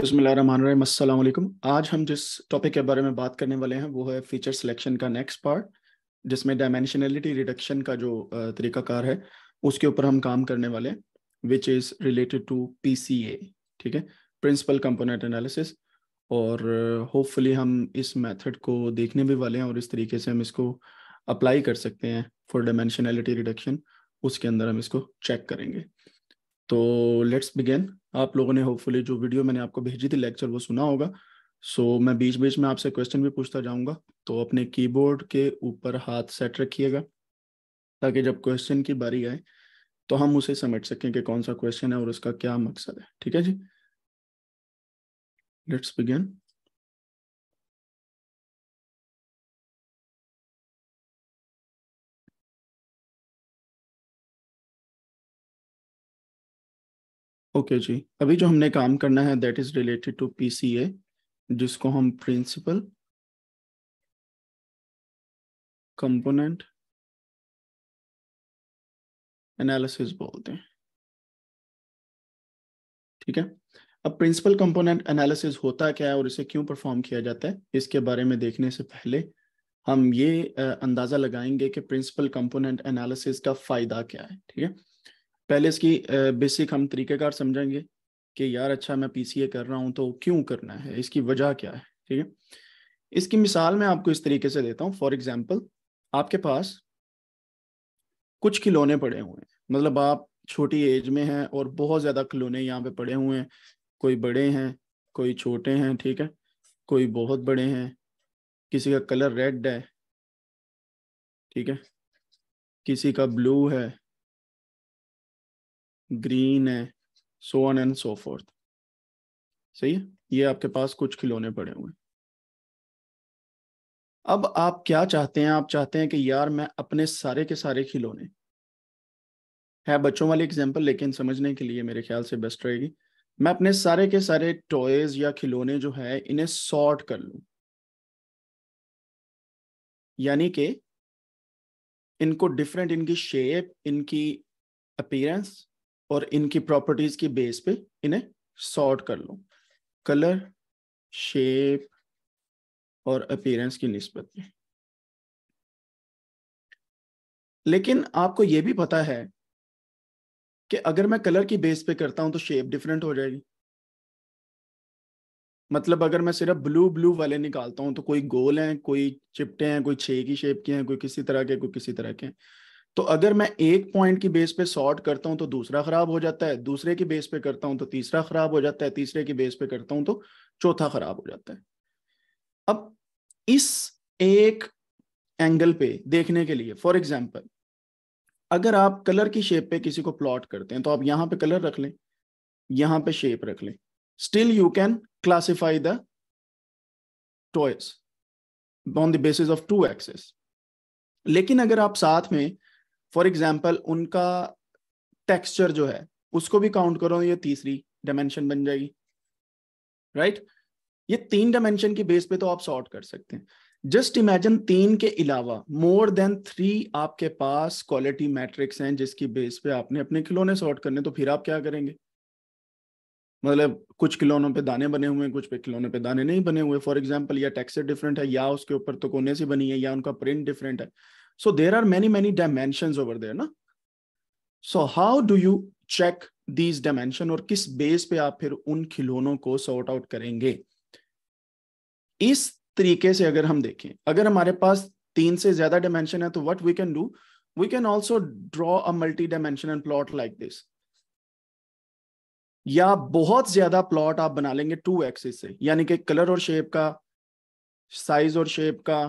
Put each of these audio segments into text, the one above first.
बसमिलकुम आज हम जिस टॉपिक के बारे में बात करने वाले हैं वो है फीचर सिलेक्शन का नेक्स्ट पार्ट जिसमें डायमेंशनलिटी रिडक्शन का जो तरीकाकार है उसके ऊपर हम काम करने वाले हैं which is related to P ठीक है प्रिंसिपल कंपोनेंट एनालिसिस और होपफुली हम इस मेथड को देखने भी वाले हैं और इस तरीके से हम इसको अप्लाई कर सकते हैं फॉर डायमेंशनलिटी रिडक्शन उसके अंदर हम इसको चेक करेंगे तो लेट्स बिगेन आप लोगों ने होपफुली जो वीडियो मैंने आपको भेजी थी लेक्चर वो सुना होगा सो so, मैं बीच बीच में आपसे क्वेश्चन भी पूछता जाऊंगा तो अपने कीबोर्ड के ऊपर हाथ सेट रखिएगा ताकि जब क्वेश्चन की बारी आए तो हम उसे समझ सकें कि कौन सा क्वेश्चन है और उसका क्या मकसद है ठीक है जी लेट्स बिगेन ओके okay जी अभी जो हमने काम करना है that is related to PCA जिसको हम प्रिंसिपल कंपोनेंट एनालिसिस बोलते हैं ठीक है अब प्रिंसिपल कंपोनेंट एनालिसिस होता क्या है और इसे क्यों परफॉर्म किया जाता है इसके बारे में देखने से पहले हम ये अंदाज़ा लगाएंगे कि प्रिंसिपल कंपोनेंट एनालिसिस का फ़ायदा क्या है ठीक है पहले इसकी बेसिक हम तरीक़ेकार समझेंगे कि यार अच्छा मैं पीसीए कर रहा हूँ तो क्यों करना है इसकी वजह क्या है ठीक है इसकी मिसाल मैं आपको इस तरीके से देता हूँ फॉर एग्जाम्पल आपके पास कुछ खिलौने पड़े हुए हैं मतलब आप छोटी एज में हैं और बहुत ज़्यादा खिलौने यहाँ पे पड़े हुए हैं कोई बड़े हैं कोई छोटे हैं ठीक है कोई बहुत बड़े हैं किसी का कलर रेड है ठीक है किसी का ब्लू है ग्रीन है so on and so forth सही है ये आपके पास कुछ खिलौने पड़े हुए अब आप क्या चाहते हैं आप चाहते हैं कि यार मैं अपने सारे के सारे खिलौने है बच्चों वाली एग्जाम्पल लेकिन समझने के लिए मेरे ख्याल से बेस्ट रहेगी मैं अपने सारे के सारे टॉयज या खिलौने जो है इन्हें सॉर्ट कर लू यानी कि इनको डिफरेंट इनकी शेप इनकी अपीयरेंस और इनकी प्रॉपर्टीज की बेस पे इन्हें सॉर्ट कर लो कलर शेप और अपीयरेंस की नस्बत में लेकिन आपको यह भी पता है कि अगर मैं कलर की बेस पे करता हूं तो शेप डिफरेंट हो जाएगी मतलब अगर मैं सिर्फ ब्लू ब्लू वाले निकालता हूं तो कोई गोल हैं कोई चिपटे हैं कोई छे की शेप के हैं कोई किसी तरह के कोई किसी तरह के हैं तो अगर मैं एक पॉइंट की बेस पे शॉर्ट करता हूं तो दूसरा खराब हो जाता है दूसरे की बेस पे करता हूं तो तीसरा खराब हो जाता है तीसरे की बेस पे करता हूं तो चौथा खराब हो जाता है अब इस एक एंगल पे देखने के लिए फॉर एग्जाम्पल अगर आप कलर की शेप पे किसी को प्लॉट करते हैं तो आप यहां पे कलर रख लें यहां पे शेप रख लें still you can classify the on the basis of two axes लेकिन अगर आप साथ में फॉर एग्जाम्पल उनका टेक्स्चर जो है उसको भी काउंट करो ये तीसरी डायमेंशन बन जाएगी राइट right? ये तीन डायमेंशन की बेस पे तो आप सॉर्ट कर सकते हैं जस्ट इमेजिन तीन के अलावा मोर देन थ्री आपके पास क्वालिटी मैट्रिक्स हैं जिसकी बेस पे आपने अपने खिलौने सॉर्ट करने तो फिर आप क्या करेंगे मतलब कुछ खिलौनों पे दाने बने हुए हैं कुछ पे खिलौने पे दाने नहीं बने हुए फॉर एग्जाम्पल या टेक्सचर डिफरेंट है या उसके ऊपर तो कोने से बनी है या उनका प्रिंट डिफरेंट है So there are many, many dimensions over there. Na? So how do you check these dimension और किस बेस पे आप फिर उन खिलौनों को सॉर्ट आउट करेंगे इस तरीके से अगर हम देखें अगर हमारे पास तीन से ज्यादा डायमेंशन है तो what we can do we can also draw a multi dimensional plot like this या बहुत ज्यादा प्लॉट आप बना लेंगे टू एक्सिस से यानी कि कलर और शेप का साइज और शेप का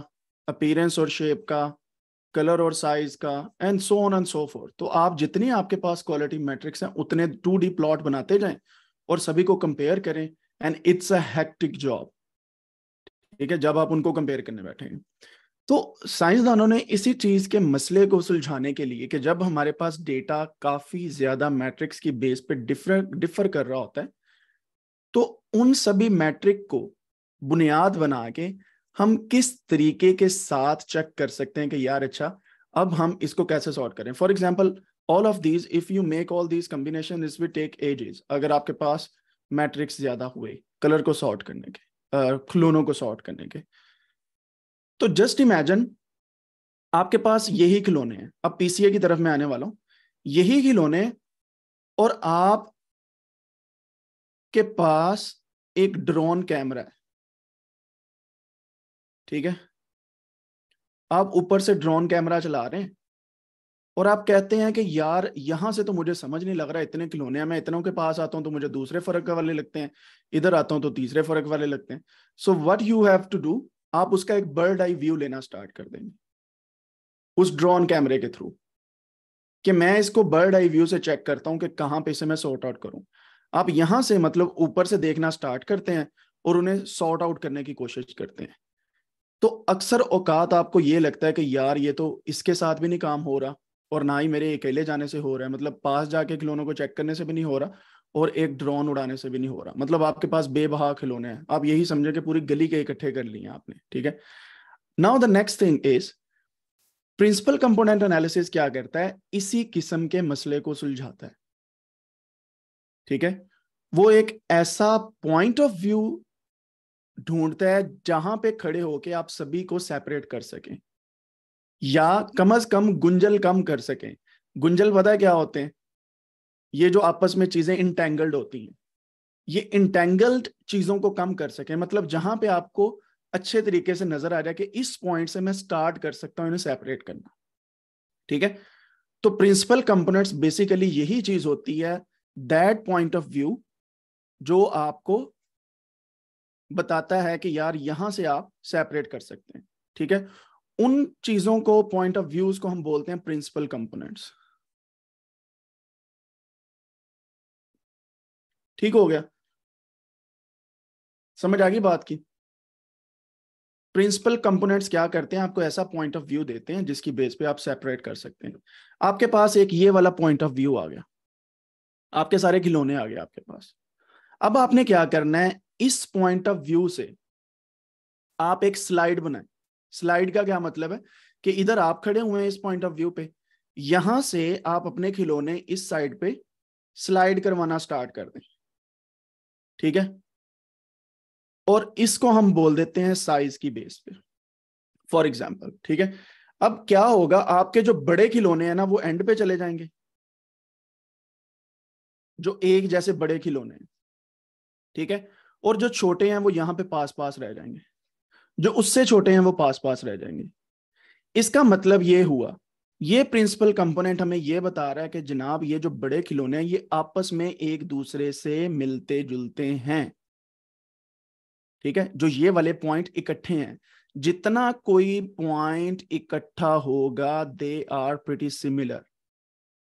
अपीयरेंस और शेप का कलर और साइज का and so on and so forth तो आप जितनी आपके पास क्वालिटी मैट्रिक्स हैं उतने टू डी प्लॉट बनाते जाएं और सभी को कंपेयर करें and it's a hectic job ठीक है जब आप उनको कंपेयर करने बैठेंगे तो साइंसदानों ने इसी चीज के मसले को सुलझाने के लिए कि जब हमारे पास डेटा काफी ज्यादा मैट्रिक्स की बेस पे डिफर डिफर कर रहा होता है तो उन सभी मैट्रिक को बुनियाद बना के हम किस तरीके के साथ चेक कर सकते हैं कि यार अच्छा अब हम इसको कैसे सॉर्ट करें for example all of these if you make all these combination this we take ages अगर आपके पास मैट्रिक्स ज्यादा हुए कलर को सॉर्ट करने के खिलौनों को सॉर्ट करने के तो जस्ट इमेजिन आपके पास यही खिलौने हैं अब पीसीए की तरफ मैं आने वाला हूं यही खिलौने और आप के पास एक ड्रोन कैमरा है ठीक है आप ऊपर से ड्रोन कैमरा चला रहे हैं और आप कहते हैं कि यार यहां से तो मुझे समझ नहीं लग रहा इतने खिलौने मैं इतनों के पास आता हूँ तो मुझे दूसरे फर्क वाले लगते हैं इधर आता हूँ तो तीसरे फर्क वाले लगते हैं so what you have to do आप उसका एक बर्ड आई व्यू लेना स्टार्ट कर देंगे उस ड्रोन कैमरे के थ्रू कि मैं इसको बर्ड आई व्यू से चेक करता हूं कि कहां पे से मैं सॉर्ट आउट करूं आप यहां से मतलब ऊपर से देखना स्टार्ट करते हैं और उन्हें सॉर्ट आउट करने की कोशिश करते हैं तो अक्सर औकात आपको ये लगता है कि यार ये तो इसके साथ भी नहीं काम हो रहा और ना ही मेरे अकेले जाने से हो रहा है मतलब पास जाके खिलौनों को चेक करने से भी नहीं हो रहा और एक ड्रोन उड़ाने से भी नहीं हो रहा मतलब आपके पास बेबहा खिलौने हैं आप यही समझे कि पूरी गली के इकट्ठे कर लिए आपने ठीक है now the next thing is principal component analysis क्या करता है इसी किस्म के मसले को सुलझाता है ठीक है वो एक ऐसा पॉइंट ऑफ व्यू ढूंढते हैं जहां पे खड़े होके आप सभी को सेपरेट कर सकें या कम अज कम गुंजल कम कर सकें गुंजल पता क्या होते हैं ये जो आपस में चीजें इंटेंगल्ड होती हैं ये इंटेंगल्ड चीजों को कम कर सके मतलब जहां पे आपको अच्छे तरीके से नजर आ जाए कि इस पॉइंट से मैं स्टार्ट कर सकता हूं इन्हें सेपरेट करना ठीक है तो प्रिंसिपल कंपोनेंट्स बेसिकली यही चीज होती है दैट पॉइंट ऑफ व्यू जो आपको बताता है कि यार यहां से आप सेपरेट कर सकते हैं ठीक है उन चीजों को पॉइंट ऑफ व्यूज को हम बोलते हैं प्रिंसिपल कंपोनेंट्स ठीक हो गया समझ आ गई बात की प्रिंसिपल कंपोनेंट्स क्या करते हैं आपको ऐसा पॉइंट ऑफ व्यू देते हैं जिसकी बेस पे आप सेपरेट कर सकते हैं आपके पास एक ये वाला पॉइंट ऑफ व्यू आ गया आपके सारे खिलौने आ गए आपके पास अब आपने क्या करना है इस पॉइंट ऑफ व्यू से आप एक स्लाइड बनाए स्लाइड का क्या मतलब है कि इधर आप खड़े हुए हैं इस पॉइंट ऑफ व्यू पे यहां से आप अपने खिलौने इस साइड पे स्लाइड करवाना स्टार्ट कर दें ठीक है और इसको हम बोल देते हैं साइज की बेस पे फॉर एग्जाम्पल ठीक है अब क्या होगा आपके जो बड़े खिलौने हैं ना वो एंड पे चले जाएंगे जो एक जैसे बड़े खिलौने हैं ठीक है और जो छोटे हैं वो यहाँ पे पास पास रह जाएंगे जो उससे छोटे हैं वो पास पास रह जाएंगे इसका मतलब ये हुआ ये प्रिंसिपल कंपोनेंट हमें ये बता रहा है कि जनाब ये जो बड़े खिलौने हैं ये आपस में एक दूसरे से मिलते जुलते हैं ठीक है जो ये वाले पॉइंट इकट्ठे हैं जितना कोई पॉइंट इकट्ठा होगा दे आर प्रिटी सिमिलर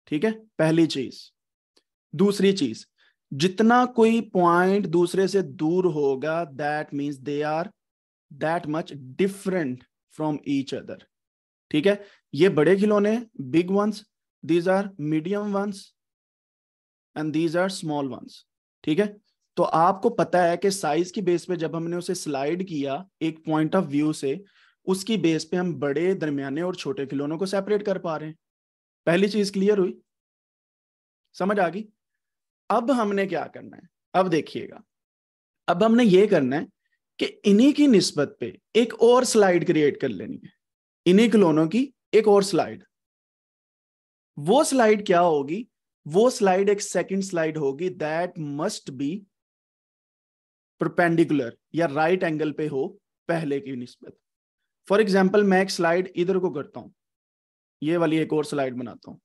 ठीक है पहली चीज दूसरी चीज जितना कोई पॉइंट दूसरे से दूर होगा that means they are that much different from each other ठीक है ये बड़े खिलौने big ones these are medium ones and these are small ones ठीक है तो आपको पता है कि साइज की बेस पे जब हमने उसे स्लाइड किया एक पॉइंट ऑफ व्यू से उसकी बेस पे हम बड़े दरमियाने और छोटे खिलौनों को सेपरेट कर पा रहे हैं पहली चीज क्लियर हुई समझ आ गई अब हमने क्या करना है अब देखिएगा अब हमने ये करना है कि इन्हीं की निस्बत पे एक और स्लाइड क्रिएट कर लेनी है इन्हीं क्लोनों की एक और स्लाइड वो स्लाइड क्या होगी वो स्लाइड एक सेकंड स्लाइड होगी दैट मस्ट बी प्रपेंडिकुलर या राइट right एंगल पे हो पहले की निस्बत फॉर एग्जाम्पल मैं एक स्लाइड इधर को करता हूं ये वाली एक और स्लाइड बनाता हूं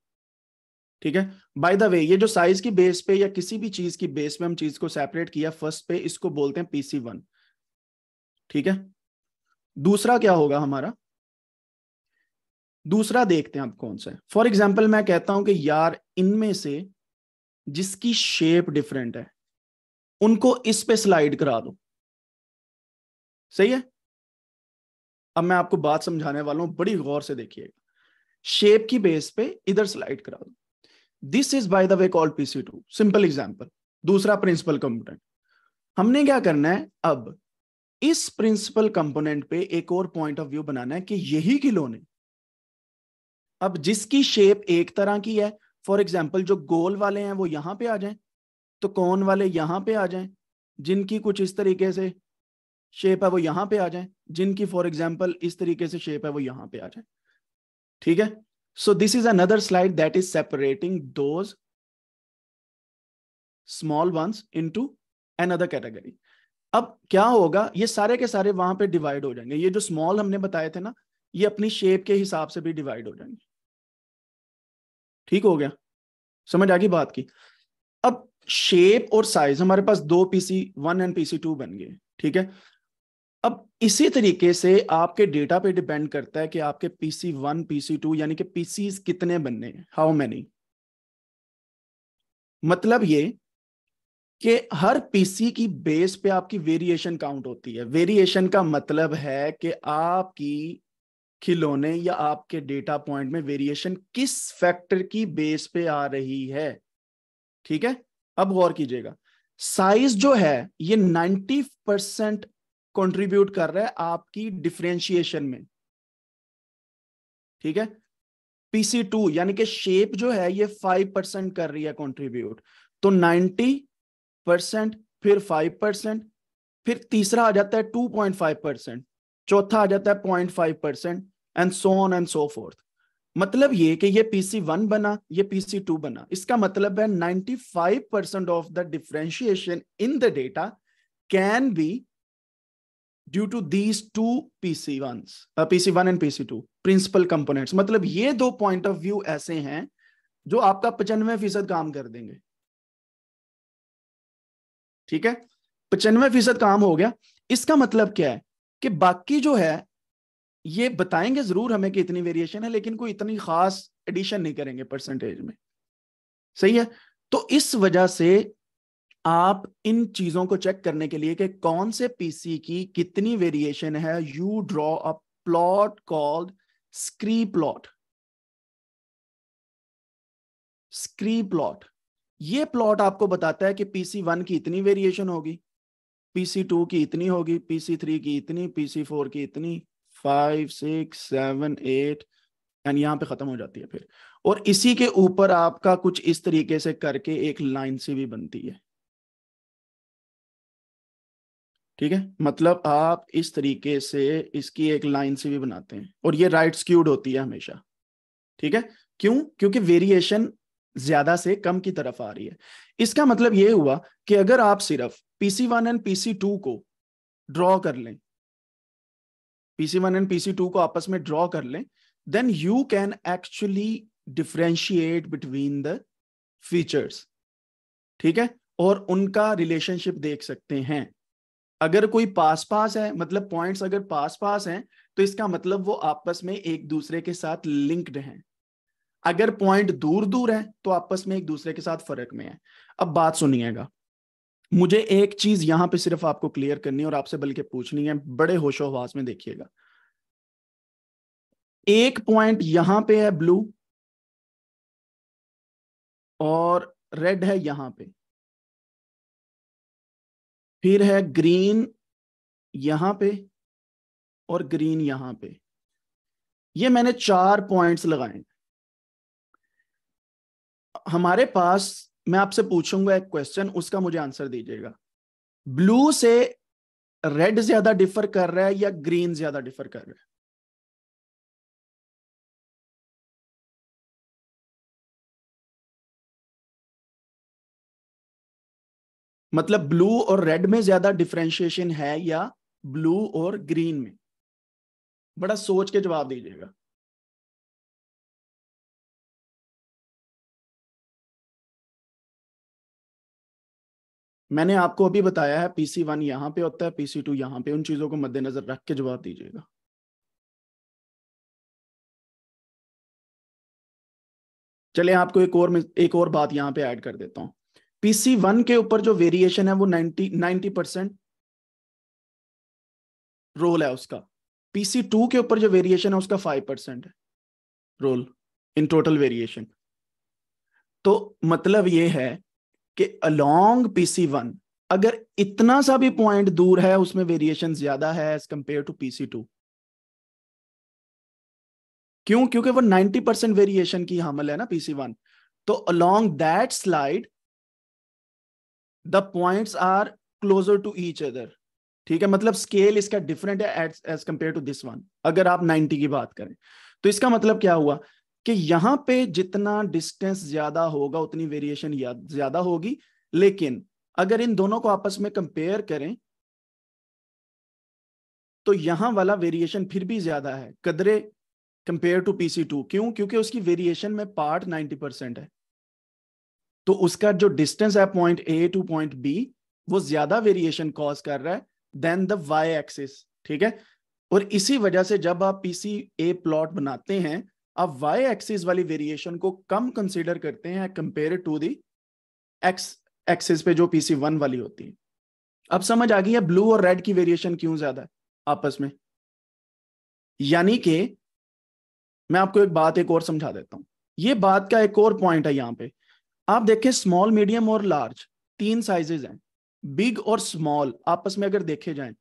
ठीक है बाय द वे ये जो साइज की बेस पे या किसी भी चीज की बेस पे हम चीज को सेपरेट किया फर्स्ट पे इसको बोलते हैं पीसी वन ठीक है दूसरा क्या होगा हमारा दूसरा देखते हैं आप कौन सा है फॉर एग्जाम्पल मैं कहता हूं कि यार इनमें से जिसकी शेप डिफरेंट है उनको इस पे स्लाइड करा दो सही है अब मैं आपको बात समझाने वाला हूं बड़ी गौर से देखिएगा शेप की बेस पे इधर स्लाइड करा दो this is by the way called PC two simple example दूसरा प्रिंसिपल कंपोनेंट हमने क्या करना है अब इस प्रिंसिपल कंपोनेंट पे एक और पॉइंट ऑफ व्यू बनाना है कि यही खिलौने अब जिसकी शेप एक तरह की है फॉर एग्जाम्पल जो गोल वाले हैं वो यहां पे आ जाएं, तो कौन वाले यहां पे आ जाएं, जिनकी कुछ इस तरीके से शेप है वो यहां पे आ जाएं, जिनकी फॉर एग्जाम्पल इस तरीके से शेप है वो यहां पे आ जाएं, ठीक है So this is another slide that is separating those small ones into another category. अब क्या होगा ये सारे के सारे वहां पे डिवाइड हो जाएंगे ये जो स्मॉल हमने बताए थे ना ये अपनी शेप के हिसाब से भी डिवाइड हो जाएंगे ठीक हो गया समझ आ गई बात की अब शेप और साइज हमारे पास दो PC one and PC two बन गए ठीक है अब इसी तरीके से आपके डेटा पे डिपेंड करता है कि आपके पीसी वन पीसी टू यानी कि पीसी कितने बनने हाउ मैनी मतलब ये कि हर पीसी की बेस पे आपकी वेरिएशन काउंट होती है वेरिएशन का मतलब है कि आपकी खिलौने या आपके डेटा पॉइंट में वेरिएशन किस फैक्टर की बेस पे आ रही है ठीक है अब गौर कीजिएगा साइज जो है ये 90 परसेंट कंट्रीब्यूट कर रहा है आपकी डिफ्रेंशिएशन में ठीक है पीसी टू यानी कि शेप जो है ये फाइव परसेंट कर रही है कंट्रीब्यूट तो नाइन्टी परसेंट फिर फाइव परसेंट फिर तीसरा आ जाता है टू पॉइंट फाइव परसेंट चौथा आ जाता है point five percent and so on and so forth मतलब ये कि ये पीसी वन बना ये पीसी टू बना इसका मतलब है ninety five percent of the differentiation in the data can be due to these two PC one PC one and PC two principal components मतलब ये दो पॉइंट ऑफ व्यू ऐसे हैं जो आपका पचानवे फीसद काम कर देंगे ठीक है पचानवे फीसद काम हो गया इसका मतलब क्या है कि बाकी जो है ये बताएंगे जरूर हमें कि इतनी वेरिएशन है लेकिन कोई इतनी खास एडिशन नहीं करेंगे परसेंटेज में सही है तो इस वजह से आप इन चीजों को चेक करने के लिए कि कौन से पीसी की कितनी वेरिएशन है you draw a plot called scree plot scree plot ये प्लॉट आपको बताता है कि पीसी वन की इतनी वेरिएशन होगी पीसी टू की इतनी होगी पीसी थ्री की इतनी पीसी फोर की इतनी five six seven eight and यहां पे खत्म हो जाती है फिर और इसी के ऊपर आपका कुछ इस तरीके से करके एक लाइन सी भी बनती है ठीक है मतलब आप इस तरीके से इसकी एक लाइन से भी बनाते हैं और ये राइट स्क्यूड होती है हमेशा ठीक है क्यों क्योंकि वेरिएशन ज्यादा से कम की तरफ आ रही है इसका मतलब ये हुआ कि अगर आप सिर्फ PC one and PC two को ड्रॉ कर लें PC one and PC two को आपस में ड्रॉ कर लें then you can actually differentiate between the features ठीक है और उनका रिलेशनशिप देख सकते हैं अगर कोई पास पास है मतलब पॉइंट्स अगर पास पास हैं तो इसका मतलब वो आपस में एक दूसरे के साथ लिंक्ड हैं अगर पॉइंट दूर दूर है तो आपस में एक दूसरे के साथ फर्क में है अब बात सुनिएगा मुझे एक चीज यहां पे सिर्फ आपको क्लियर करनी है और आपसे बल्कि पूछनी है बड़े होशोहवास में देखिएगा एक पॉइंट यहां पे है ब्लू और रेड है यहां पे फिर है ग्रीन यहां पे और ग्रीन यहां पे ये मैंने चार पॉइंट्स लगाए हमारे पास मैं आपसे पूछूंगा एक क्वेश्चन उसका मुझे आंसर दीजिएगा ब्लू से रेड ज्यादा डिफर कर रहा है या ग्रीन ज्यादा डिफर कर रहा है मतलब ब्लू और रेड में ज्यादा डिफ्रेंशिएशन है या ब्लू और ग्रीन में बड़ा सोच के जवाब दीजिएगा मैंने आपको अभी बताया है पीसी वन यहां पे होता है पीसी टू यहां पे उन चीजों को मद्देनजर रख के जवाब दीजिएगा चले आपको एक और एक और बात यहां पे ऐड कर देता हूं पीसी वन के ऊपर जो वेरिएशन है वो नाइनटी नाइन्टी परसेंट रोल है उसका पीसी टू के ऊपर जो वेरिएशन है उसका फाइव परसेंट है रोल इन टोटल वेरिएशन तो मतलब ये है कि अलोंग पीसी वन अगर इतना सा भी पॉइंट दूर है उसमें वेरिएशन ज्यादा है as compare to PC two क्यों क्योंकि वो 90 परसेंट वेरिएशन की हमल है ना पीसी वन तो along that slide the points are closer to each other ठीक है मतलब स्केल इसका डिफरेंट है as as compare to this one अगर आप 90 की बात करें तो इसका मतलब क्या हुआ कि यहां पे जितना डिस्टेंस ज्यादा होगा उतनी वेरिएशन ज्यादा होगी लेकिन अगर इन दोनों को आपस में कंपेयर करें तो यहां वाला वेरिएशन फिर भी ज्यादा है कदरे कंपेयर टू पीसी टू क्यों क्योंकि उसकी वेरिएशन में पार्ट 90 परसेंट है तो उसका जो डिस्टेंस है point A to point B वो ज्यादा वेरिएशन कॉज कर रहा है देन द वाई एक्सिस ठीक है और इसी वजह से जब आप पीसी ए प्लॉट बनाते हैं आप वाई एक्सिस वाली वेरिएशन को कम कंसिडर करते हैं compare to the X axis पे जो पीसी वन वाली होती है अब समझ आ गई है ब्लू और रेड की वेरिएशन क्यों ज्यादा है आपस में यानी कि मैं आपको एक बात एक और समझा देता हूं ये बात का एक और पॉइंट है यहां पे आप देखें स्मॉल मीडियम और लार्ज तीन साइजेज हैं बिग और स्मॉल आपस में अगर देखे जाएं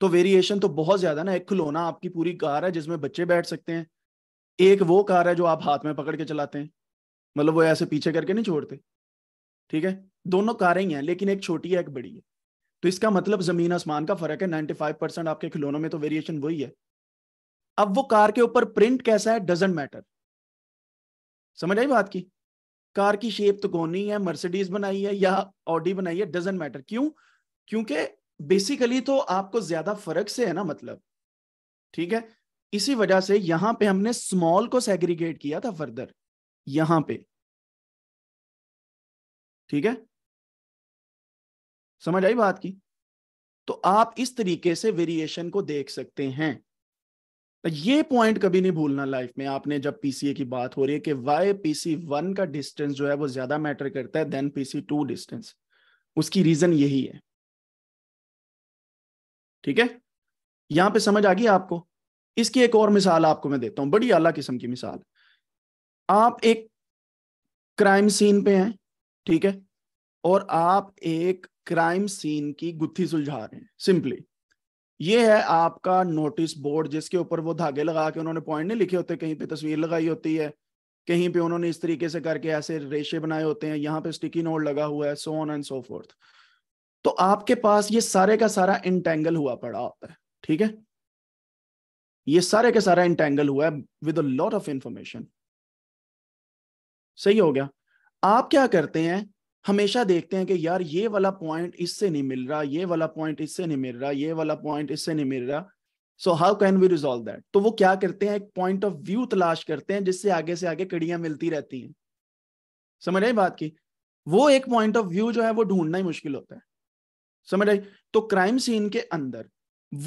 तो वेरिएशन तो बहुत ज्यादा ना एक खिलौना आपकी पूरी कार है जिसमें बच्चे बैठ सकते हैं एक वो कार है जो आप हाथ में पकड़ के चलाते हैं मतलब वो ऐसे पीछे करके नहीं छोड़ते ठीक है दोनों कारें ही हैं लेकिन एक छोटी है एक बड़ी है तो इसका मतलब जमीन आसमान का फर्क है 95 परसेंट आपके खिलौनों में तो वेरिएशन वही है अब वो कार के ऊपर प्रिंट कैसा है डजेंट मैटर समझ आई बात की कार की शेप तो कोनी है मर्सिडीज बनाई है या ऑडी बनाई है डजेंट मैटर क्यों क्योंकि बेसिकली तो आपको ज्यादा फर्क से है ना मतलब ठीक है इसी वजह से यहां पे हमने स्मॉल को सेग्रीगेट किया था फर्दर यहां पे ठीक है समझ आई बात की तो आप इस तरीके से वेरिएशन को देख सकते हैं ये पॉइंट कभी नहीं भूलना लाइफ में आपने जब पीसीए की बात हो रही है कि वाई पीसी वन का डिस्टेंस जो है वो ज्यादा मैटर करता है देन पीसी टू डिस्टेंस उसकी रीजन यही है ठीक है यहां पे समझ आ गई आपको इसकी एक और मिसाल आपको मैं देता हूं बड़ी आला किस्म की मिसाल आप एक क्राइम सीन पे हैं ठीक है और आप एक क्राइम सीन की गुत्थी सुलझा रहे हैं सिंपली ये है आपका नोटिस बोर्ड जिसके ऊपर वो धागे लगा के उन्होंने पॉइंट नहीं लिखे होते कहीं पे तस्वीर लगाई होती है कहीं पे उन्होंने इस तरीके से करके ऐसे रेशे बनाए होते हैं यहाँ पे स्टिकी नोट लगा हुआ है so on and so forth तो आपके पास ये सारे का सारा इंटेंगल हुआ पड़ा होता है ठीक है ये सारे का सारा इंटेंगल हुआ है विद लॉट ऑफ इंफॉर्मेशन सही हो गया आप क्या करते हैं हमेशा देखते हैं कि यार ये वाला पॉइंट इससे नहीं मिल रहा ये वाला पॉइंट इससे नहीं मिल रहा ये वाला पॉइंट इससे नहीं मिल रहा so how can we resolve that तो वो क्या करते हैं एक पॉइंट ऑफ व्यू तलाश करते हैं जिससे आगे से आगे कड़ियां मिलती रहती हैं समझ रहे बात की वो एक पॉइंट ऑफ व्यू जो है वो ढूंढना ही मुश्किल होता है समझ रहे तो क्राइम सीन के अंदर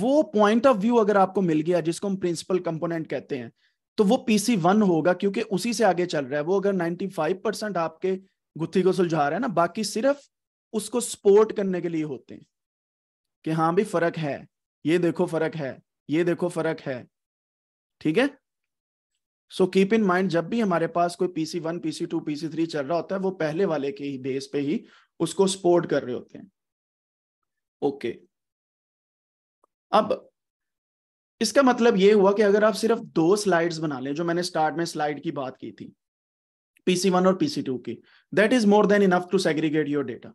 वो पॉइंट ऑफ व्यू अगर आपको मिल गया जिसको हम प्रिंसिपल कंपोनेंट कहते हैं तो वो पीसी वन होगा क्योंकि उसी से आगे चल रहा है वो अगर 95 परसेंट आपके गुत्थी को सुलझा रहा है ना बाकी सिर्फ उसको सपोर्ट करने के लिए होते हैं कि हाँ भी फर्क है ये देखो फर्क है ये देखो फर्क है ठीक है सो कीप इन माइंड जब भी हमारे पास कोई PC one PC two PC three चल रहा होता है वो पहले वाले के ही बेस पे ही उसको सपोर्ट कर रहे होते हैं ओके okay. अब इसका मतलब ये हुआ कि अगर आप सिर्फ दो स्लाइड्स बना लें जो मैंने स्टार्ट में स्लाइड की बात की थी PC1 और PC2 की that is more than enough to segregate your data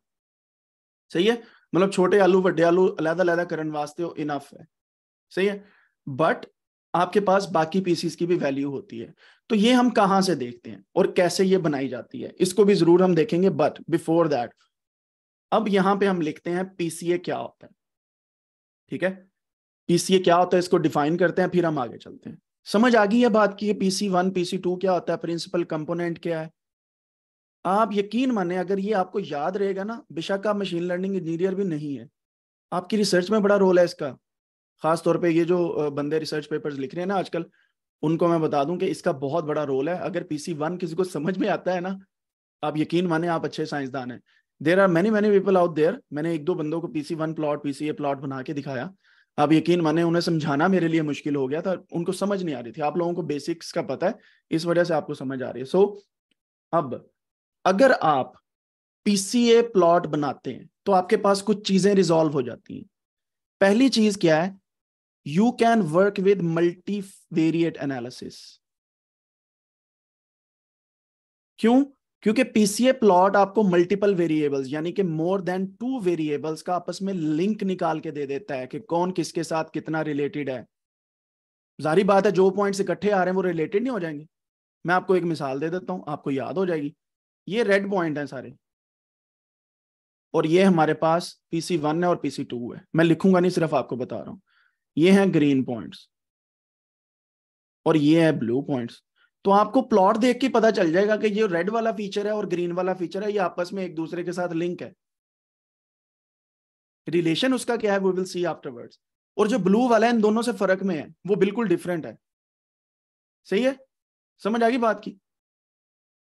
सही है मतलब छोटे आलू बड़े आलू अलग अलग करने वास्ते हो इनफ है सही है बट आपके पास बाकी पीसीस की भी वैल्यू होती है तो ये हम कहां से देखते हैं और कैसे ये बनाई जाती है इसको भी जरूर हम देखेंगे बट बिफोर दैट अब यहां पे हम लिखते हैं पीसीए क्या होता है ठीक है पीसीए क्या होता है इसको डिफाइन करते हैं फिर हम आगे चलते हैं समझ आ गई है बात की पीसी वन पीसी टू क्या होता है प्रिंसिपल कंपोनेंट क्या है आप यकीन माने अगर ये आपको याद रहेगा ना बेशक आप मशीन लर्निंग इंजीनियर भी नहीं है आपकी रिसर्च में बड़ा रोल है इसका खास तौर पे ये जो बंदे रिसर्च पेपर्स लिख रहे हैं ना आजकल उनको मैं बता दूं कि इसका बहुत बड़ा रोल है अगर पीसी वन किसी को समझ में आता है ना आप यकीन माने आप अच्छे साइंसदान हैं there are many many people out there मैंने एक दो बंदों को PC one plot PC plot बना के दिखाया आप यकीन माने उन्हें समझाना मेरे लिए मुश्किल हो गया था उनको समझ नहीं आ रही थी आप लोगों को बेसिक्स का पता है इस वजह से आपको समझ आ रही है सो so, अब अगर आप पीसीए प्लॉट बनाते हैं तो आपके पास कुछ चीजें रिजॉल्व हो जाती हैं पहली चीज क्या है you can work with multivariate analysis क्यों क्योंकि पीसीए प्लॉट आपको मल्टीपल वेरिएबल्स यानी कि मोर देन टू वेरिएबल्स का आपस में लिंक निकाल के दे देता है कि कौन किसके साथ कितना रिलेटेड है जारी बात है जो पॉइंट्स इकट्ठे आ रहे हैं वो रिलेटेड नहीं हो जाएंगे मैं आपको एक मिसाल दे देता हूं आपको याद हो जाएगी ये रेड पॉइंट है सारे और ये हमारे पास पीसी वन है और पीसी टू है मैं लिखूंगा नहीं सिर्फ आपको बता रहा हूं ये हैं ग्रीन पॉइंट्स और ये है ब्लू पॉइंट्स तो आपको प्लॉट देख के पता चल जाएगा कि ये रेड वाला फीचर है और ग्रीन वाला फीचर है ये आपस में एक दूसरे के साथ लिंक है रिलेशन उसका क्या है वी विल सी आफ्टरवर्ड्स और जो ब्लू वाला है इन दोनों से फर्क में है वो बिल्कुल डिफरेंट है सही है समझ आ गई बात की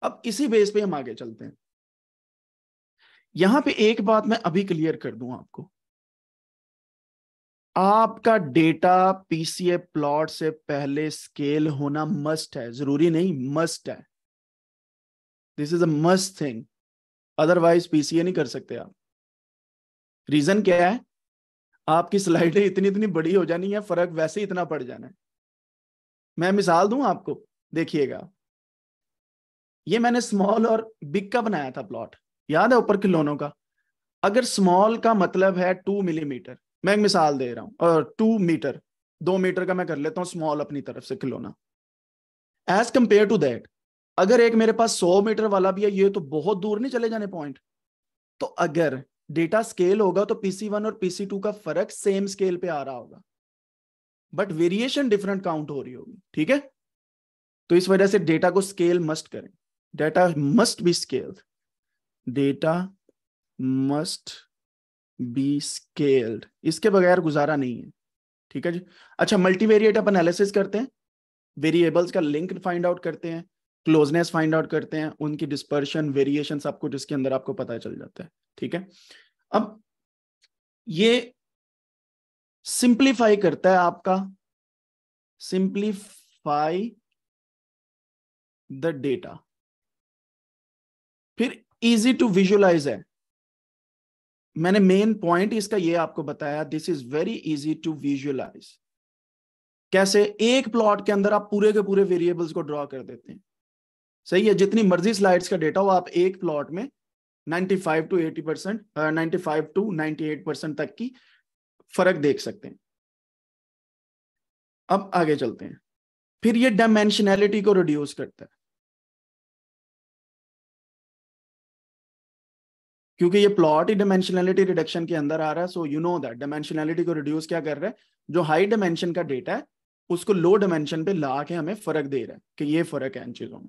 अब इसी बेस पे हम आगे चलते हैं यहां पे एक बात मैं अभी क्लियर कर दूं आपको आपका डेटा पीसीए प्लॉट से पहले स्केल होना मस्ट है जरूरी नहीं मस्ट है this is a must thing otherwise PCA नहीं कर सकते आप रीजन क्या है आपकी स्लाइडें इतनी इतनी बड़ी हो जानी है फर्क वैसे ही इतना पड़ जाना है मैं मिसाल दूं आपको देखिएगा ये मैंने स्मॉल और बिग का बनाया था प्लॉट याद है ऊपर किलोनों का अगर स्मॉल का मतलब है टू मिलीमीटर मैं एक मिसाल दे रहा हूं और टू मीटर दो मीटर का मैं कर लेता हूं स्मॉल अपनी तरफ से खिलौना एज कंपेयर टू दैट अगर एक मेरे पास सौ मीटर वाला भी है ये तो बहुत दूर नहीं चले जाने पॉइंट तो अगर डेटा स्केल होगा तो पीसी वन और पीसी टू का फर्क सेम स्केल पे आ रहा होगा बट वेरिएशन डिफरेंट काउंट हो रही होगी ठीक है तो इस वजह से डेटा को स्केल मस्ट करें data must be scaled data must be scaled इसके बगैर गुजारा नहीं है ठीक है जी अच्छा मल्टीवेरिएट अपन एनालिसिस करते हैं वेरिएबल्स का लिंक फाइंड आउट करते हैं क्लोजनेस फाइंड आउट करते हैं उनकी डिस्पर्शन वेरिएशन सब कुछ इसके अंदर आपको पता चल जाता है ठीक है अब ये सिंप्लीफाई करता है आपका सिंप्लीफाई द डेटा फिर इजी टू विजुअलाइज है मैंने मेन पॉइंट इसका ये आपको बताया this is very easy to visualise कैसे एक प्लॉट के अंदर आप पूरे के पूरे वेरिएबल्स को ड्रॉ कर देते हैं सही है जितनी मर्जी स्लाइड्स का डेटा हो आप एक प्लॉट में 95 टू 80 परसेंट नाइन्टी टू 98 परसेंट तक की फर्क देख सकते हैं अब आगे चलते हैं फिर ये डायमेंशनैलिटी को रिड्यूस करता है क्योंकि ये प्लॉट ही डिमेंशनैलिटी रिडक्शन के अंदर आ रहा है so you know that dimensionality को रिड्यूस क्या कर रहे हैं जो हाई डिमेंशन का डेटा है उसको लो डिमेंशन पे ला के हमें फर्क दे रहा है कि ये फर्क है इन चीजों में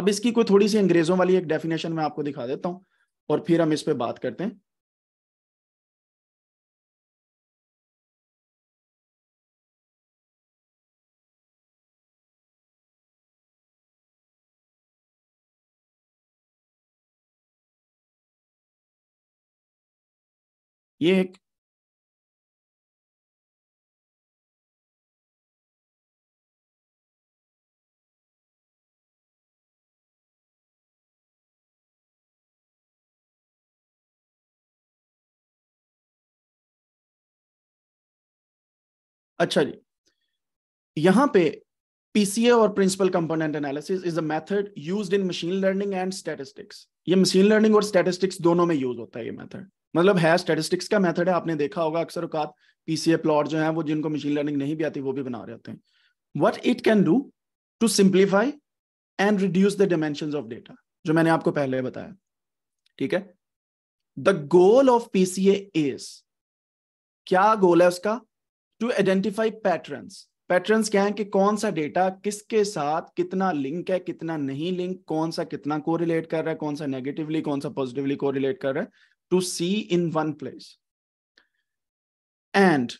अब इसकी कोई थोड़ी सी अंग्रेजों वाली एक डेफिनेशन मैं आपको दिखा देता हूँ और फिर हम इस पर बात करते हैं ये एक अच्छा जी यहां पे पीसीए और principal component analysis is a method used in machine learning and statistics ये मशीन लर्निंग और स्टैटिस्टिक्स दोनों में यूज होता है ये मेथड मतलब है स्टेटिस्टिक्स का मेथड है आपने देखा होगा अक्सर अवकात पीसीए प्लॉट जो है वो जिनको मशीन लर्निंग नहीं भी आती वो भी बना रहे होते हैं what it can do to simplify and reduce the dimension of data जो मैंने आपको पहले बताया ठीक है the goal of PCA is क्या गोल है उसका टू आइडेंटिफाई पैटर्न पैटर्न क्या है कि कौन सा डेटा किसके साथ कितना लिंक है कितना नहीं लिंक कौन सा कितना कोरिलेट कर रहा है कौन सा नेगेटिवली कौन सा पॉजिटिवली कोरिलेट कर रहा है to see in one place and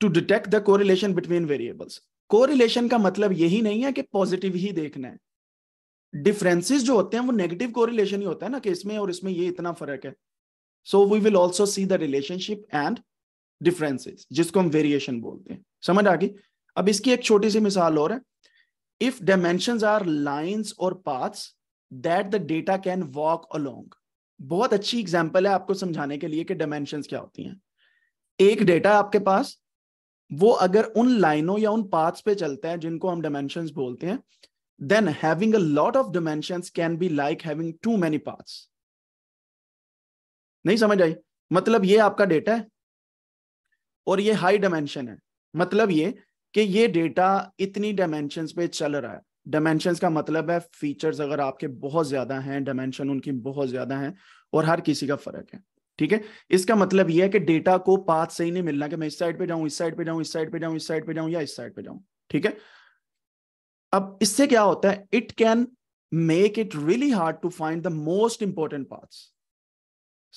to detect the correlation between variables correlation का मतलब यही नहीं है कि पॉजिटिव ही देखना है डिफरेंसेस जो होते हैं वो नेगेटिव कोरिलेशन ही होता है ना कि इसमें और इसमें ये इतना फर्क है so we will also see the relationship and differences जिसको हम वेरिएशन बोलते हैं समझ आ गई अब इसकी एक छोटी सी मिसाल और है इफ डायमेंशन आर लाइन्स और paths that the data can walk along बहुत अच्छी एग्जाम्पल है आपको समझाने के लिए कि डायमेंशन क्या होती हैं एक डेटा आपके पास वो अगर उन लाइनों या उन पाथ्स पे चलता है जिनको हम डायमेंशन बोलते हैं then having a lot of dimension can be like having too many paths नहीं समझ आई मतलब ये आपका डेटा है और ये हाई डायमेंशन है मतलब ये कि ये डेटा इतनी डायमेंशन पे चल रहा है डायमेंशन का मतलब है फीचर्स अगर आपके बहुत ज्यादा हैं डायमेंशन उनकी बहुत ज्यादा हैं और हर किसी का फर्क है ठीक है इसका मतलब यह है कि डेटा को पाथ से ही नहीं मिलना कि मैं इस साइड पे जाऊं इस साइड पे जाऊं इस साइड पे जाऊं इस साइड पे जाऊं या इस साइड पे जाऊं ठीक है अब इससे क्या होता है it can make it really hard to find the most important part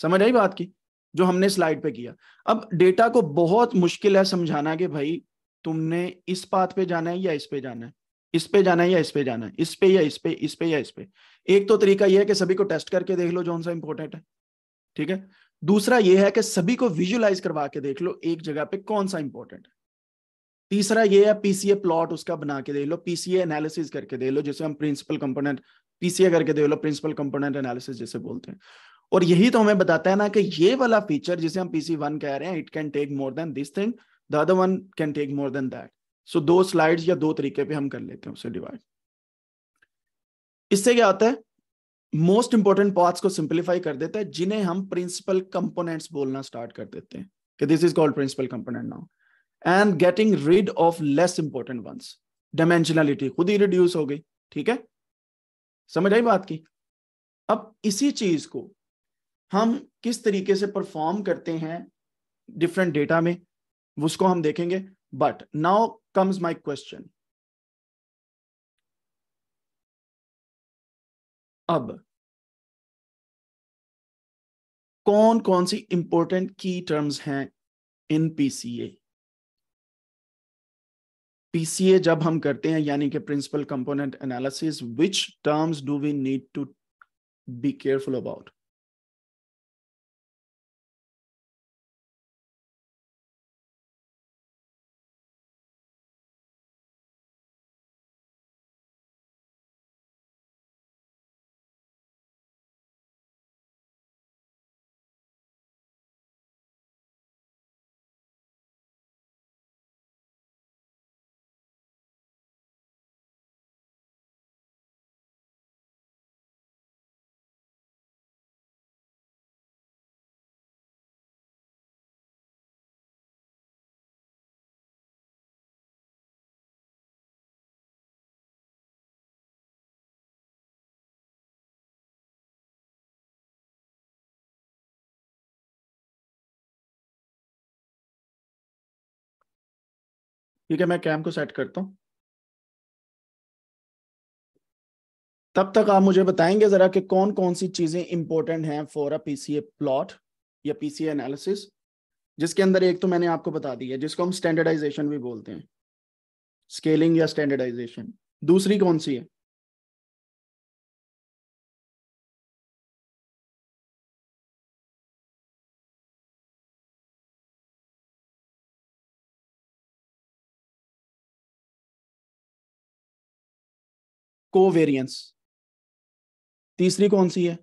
समझ आई बात की जो हमने स्लाइड पे किया अब डेटा को बहुत मुश्किल है समझाना कि भाई तुमने इस पाथ पे जाना है या इस पे जाना है इस पे जाना है या इस पे जाना है इस पे या इस पे इस पे या इस पे एक तो तरीका यह है कि सभी को टेस्ट करके देख लो जो सा इंपॉर्टेंट है ठीक है दूसरा यह है कि सभी को विजुअलाइज करवा के देख लो एक जगह पे कौन सा इंपॉर्टेंट है तीसरा यह है पीसीए प्लॉट उसका बना के देख लो पीसीए एनालिसिस करके दे लो जिसे हम प्रिंसिपल कंपोनेंट पीसीए करके देख लो प्रिंसिपल कंपोनेंट एनालिसिस जिसे बोलते हैं और यही तो हमें बताता है ना कि ये वाला फीचर जिसे हम पीसी वन कह रहे हैं it can take more than this thing the other one can take more than that so दो स्लाइड्स या दो तरीके पे हम कर लेते हैं उसे डिवाइड इससे क्या होता है मोस्ट इंपॉर्टेंट पार्ट्स को सिंप्लीफाई कर देता है जिन्हें हम प्रिंसिपल कंपोनेंट्स बोलना स्टार्ट कर देते हैं कि this is called principal component now and getting rid of less important ones dimensionality खुद ही रिड्यूस हो गई ठीक है समझ आई बात की अब इसी चीज को हम किस तरीके से परफॉर्म करते हैं डिफरेंट डेटा में उसको हम देखेंगे But now comes my question. अब कौन कौन सी इंपॉर्टेंट की टर्म्स हैं इन पीसीए पीसीए जब हम करते हैं यानी कि principal component analysis which terms do we need to be careful about ठीक है मैं कैम को सेट करता हूँ तब तक आप मुझे बताएंगे जरा कि कौन कौन सी चीजें इंपॉर्टेंट हैं फॉर अ पीसीए प्लॉट या पीसीए एनालिसिस जिसके अंदर एक तो मैंने आपको बता दी है जिसको हम स्टैंडर्डाइजेशन भी बोलते हैं स्केलिंग या स्टैंडर्डाइजेशन दूसरी कौन सी है कोवेरियंस तीसरी कौन सी है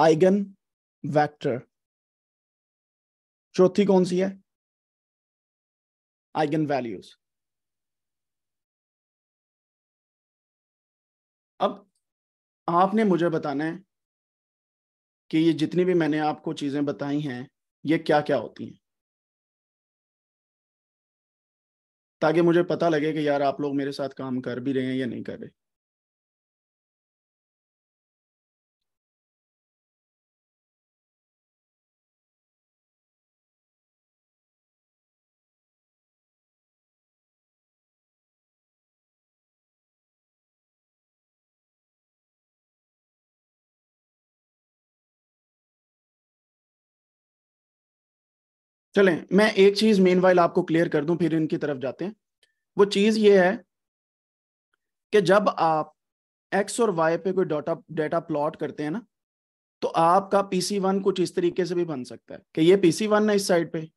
आइगन वेक्टर चौथी कौन सी है आइगन वैल्यूज अब आपने मुझे बताना है कि ये जितनी भी मैंने आपको चीजें बताई हैं ये क्या क्या होती हैं ताकि मुझे पता लगे कि यार आप लोग मेरे साथ काम कर भी रहे हैं या नहीं कर रहे चलें मैं एक चीज मेन वाइल आपको क्लियर कर दूं फिर इनकी तरफ जाते हैं वो चीज ये है कि जब आप एक्स और वाई पे कोई डाटा डाटा प्लॉट करते हैं ना तो आपका पीसी वन कुछ इस तरीके से भी बन सकता है कि ये पीसी वन है इस साइड पे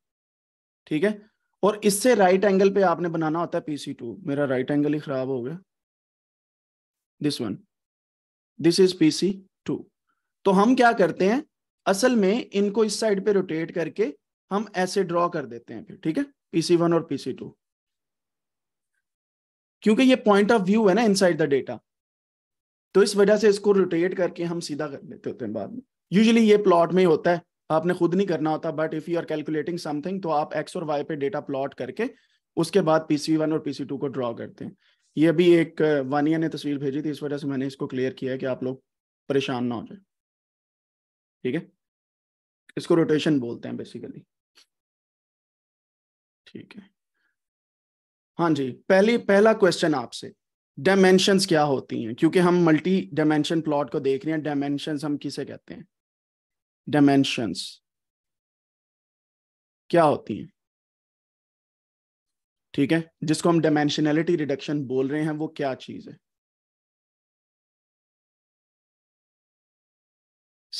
ठीक है और इससे राइट एंगल पे आपने बनाना होता है पीसी टू मेरा राइट एंगल ही खराब हो गया this one this is PC two तो हम क्या करते हैं असल में इनको इस साइड पे रोटेट करके हम ऐसे ड्रॉ कर देते हैं फिर ठीक है पीसी वन और पीसी टू क्योंकि ये पॉइंट ऑफ व्यू है ना इनसाइड द डेटा तो इस वजह से इसको रोटेट करके हम सीधा कर लेते होते हैं बाद में यूजली ये प्लॉट में ही होता है आपने खुद नहीं करना होता but if you are calculating something तो आप एक्स और वाई पे डेटा प्लॉट करके उसके बाद पीसी वन और पीसी टू को ड्रॉ करते हैं ये भी एक वानिया uh, ने तस्वीर भेजी थी इस वजह से मैंने इसको क्लियर किया है कि आप लोग परेशान ना हो जाए ठीक है इसको रोटेशन बोलते हैं बेसिकली ठीक है हाँ जी पहली पहला क्वेश्चन आपसे डायमेंशन क्या होती हैं क्योंकि हम मल्टी डायमेंशन प्लॉट को देख रहे हैं डायमेंशन हम किसे कहते हैं डायमेंशन क्या होती हैं ठीक है जिसको हम डायमेंशनैलिटी रिडक्शन बोल रहे हैं वो क्या चीज है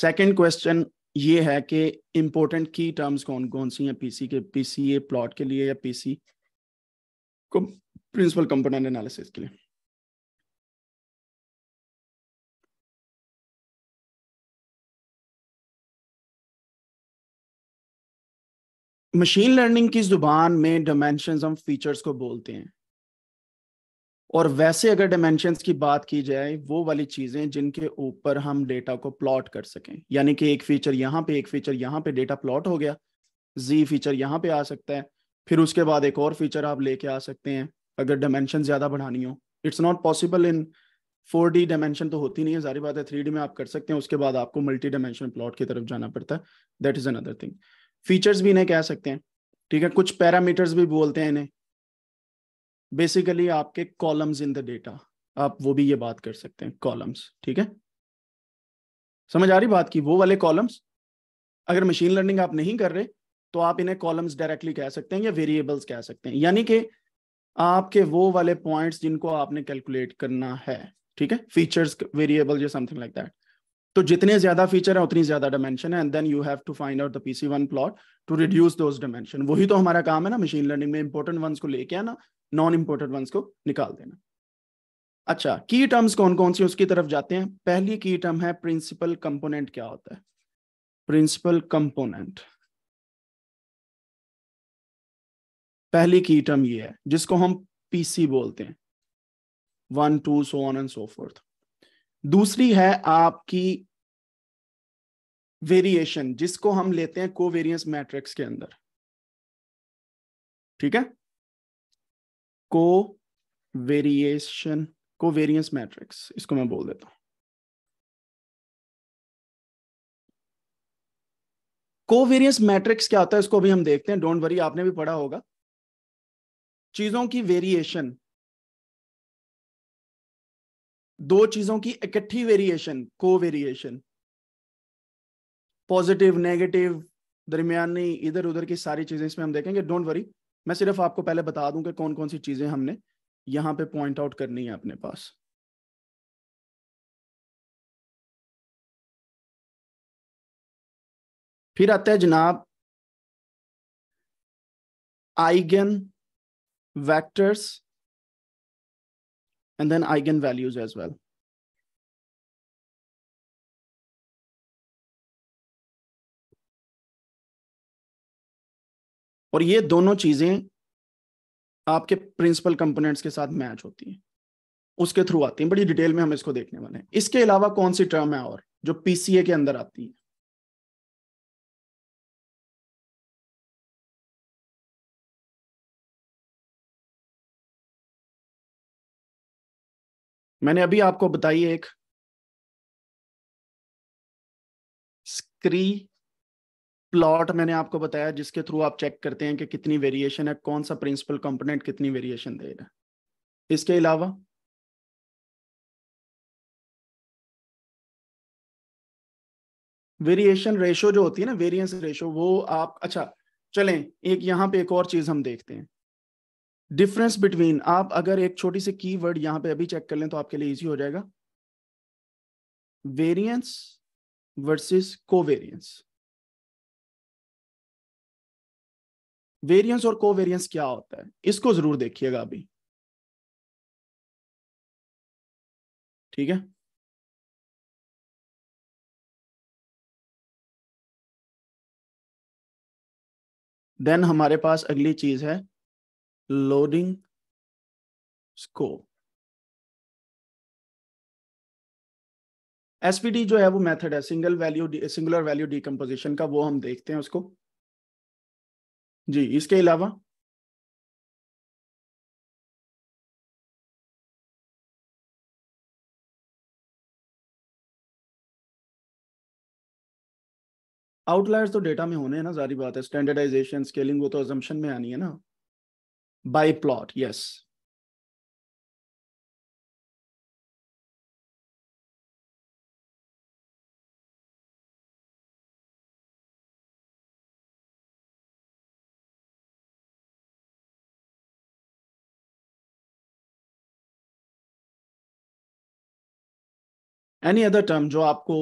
सेकंड क्वेश्चन ये है कि इम्पोर्टेंट की टर्म्स कौन कौन सी हैं पीसी के पीसीए प्लॉट के लिए या पीसी को प्रिंसिपल कंपोनेंट एनालिसिस के लिए मशीन लर्निंग की जुबान में डायमेंशन हम फीचर्स को बोलते हैं और वैसे अगर डायमेंशन की बात की जाए वो वाली चीजें जिनके ऊपर हम डेटा को प्लॉट कर सकें यानी कि एक फीचर यहाँ पे एक फीचर यहाँ पे डेटा प्लॉट हो गया जी फीचर यहाँ पे आ सकता है फिर उसके बाद एक और फीचर आप लेके आ सकते हैं अगर डायमेंशन ज्यादा बढ़ानी हो it's not possible in four D dimension तो होती नहीं है सारी बात है थ्री डी में आप कर सकते हैं उसके बाद आपको मल्टी डायमेंशन प्लॉट की तरफ जाना पड़ता है that is another thing features भी इन्हें कह सकते हैं ठीक है कुछ पैरामीटर्स भी बोलते हैं इन्हें बेसिकली आपके कॉलम्स इन द डेटा आप वो भी ये बात कर सकते हैं कॉलम्स ठीक है समझ आ रही बात की वो वाले कॉलम्स अगर मशीन लर्निंग आप नहीं कर रहे तो आप इन्हें कॉलम्स डायरेक्टली कह सकते हैं या वेरिएबल्स कह सकते हैं यानी कि आपके वो वाले पॉइंट्स जिनको आपने कैलकुलेट करना है ठीक है फीचर्स वेरिएबल या समथिंग लाइक दैट तो जितने ज्यादा फीचर है उतनी ज्यादा डायमेंशन है and then you have to find out the PC one plot to reduce those dimension वही तो हमारा काम है ना मशीन लर्निंग में इंपॉर्टेंट वंस को लेके आना नॉन इंपोर्टेड वंस को निकाल देना अच्छा की टर्म्स कौन कौन सी उसकी तरफ जाते हैं पहली की टर्म है प्रिंसिपल कंपोनेंट क्या होता है प्रिंसिपल कंपोनेंट पहली की टर्म ये है जिसको हम पीसी बोलते हैं one two so on and so forth दूसरी है आपकी वेरिएशन जिसको हम लेते हैं कोवेरियंस मैट्रिक्स के अंदर ठीक है को वेरिएशन को वेरियंस मैट्रिक्स इसको मैं बोल देता हूं कोवेरियंस मैट्रिक्स क्या होता है इसको अभी हम देखते हैं डोंट वरी आपने भी पढ़ा होगा चीजों की वेरिएशन दो चीजों की इकट्ठी वेरिएशन को वेरिएशन पॉजिटिव नेगेटिव दरमियानी इधर उधर की सारी चीजें इसमें हम देखेंगे डोंट वरी मैं सिर्फ आपको पहले बता दूं कि कौन कौन सी चीज़ें हमने यहां पे पॉइंट आउट करनी है अपने पास फिर आते हैं जनाब eigen vectors and then eigen values as well और ये दोनों चीजें आपके प्रिंसिपल कंपोनेंट्स के साथ मैच होती हैं उसके थ्रू आती हैं बड़ी डिटेल में हम इसको देखने वाले हैं इसके अलावा कौन सी टर्म है और जो पीसीए के अंदर आती है मैंने अभी आपको बताई एक स्क्री प्लॉट मैंने आपको बताया जिसके थ्रू आप चेक करते हैं कि कितनी वेरिएशन है कौन सा प्रिंसिपल कंपोनेंट कितनी वेरिएशन दे रहा है इसके अलावा वेरिएशन रेशो जो होती है ना वेरिएंस रेशो वो आप अच्छा चलें एक यहां पे एक और चीज हम देखते हैं डिफरेंस बिटवीन आप अगर एक छोटी सी की वर्ड यहाँ पे अभी चेक कर लें तो आपके लिए इजी हो जाएगा वेरियंस वर्सिस को वेरियंस और कोवेरियंस क्या होता है इसको जरूर देखिएगा अभी ठीक है देन हमारे पास अगली चीज है लोडिंग स्कोप एसपीडी जो है वो मेथड है single value singular value decomposition का वो हम देखते हैं उसको जी इसके अलावा आउटलायर्स तो डेटा में होने हैं ना सारी बात है स्टैंडर्डाइजेशन स्केलिंग वो तो अजम्पशन में आनी है ना biplot yes any other term जो आपको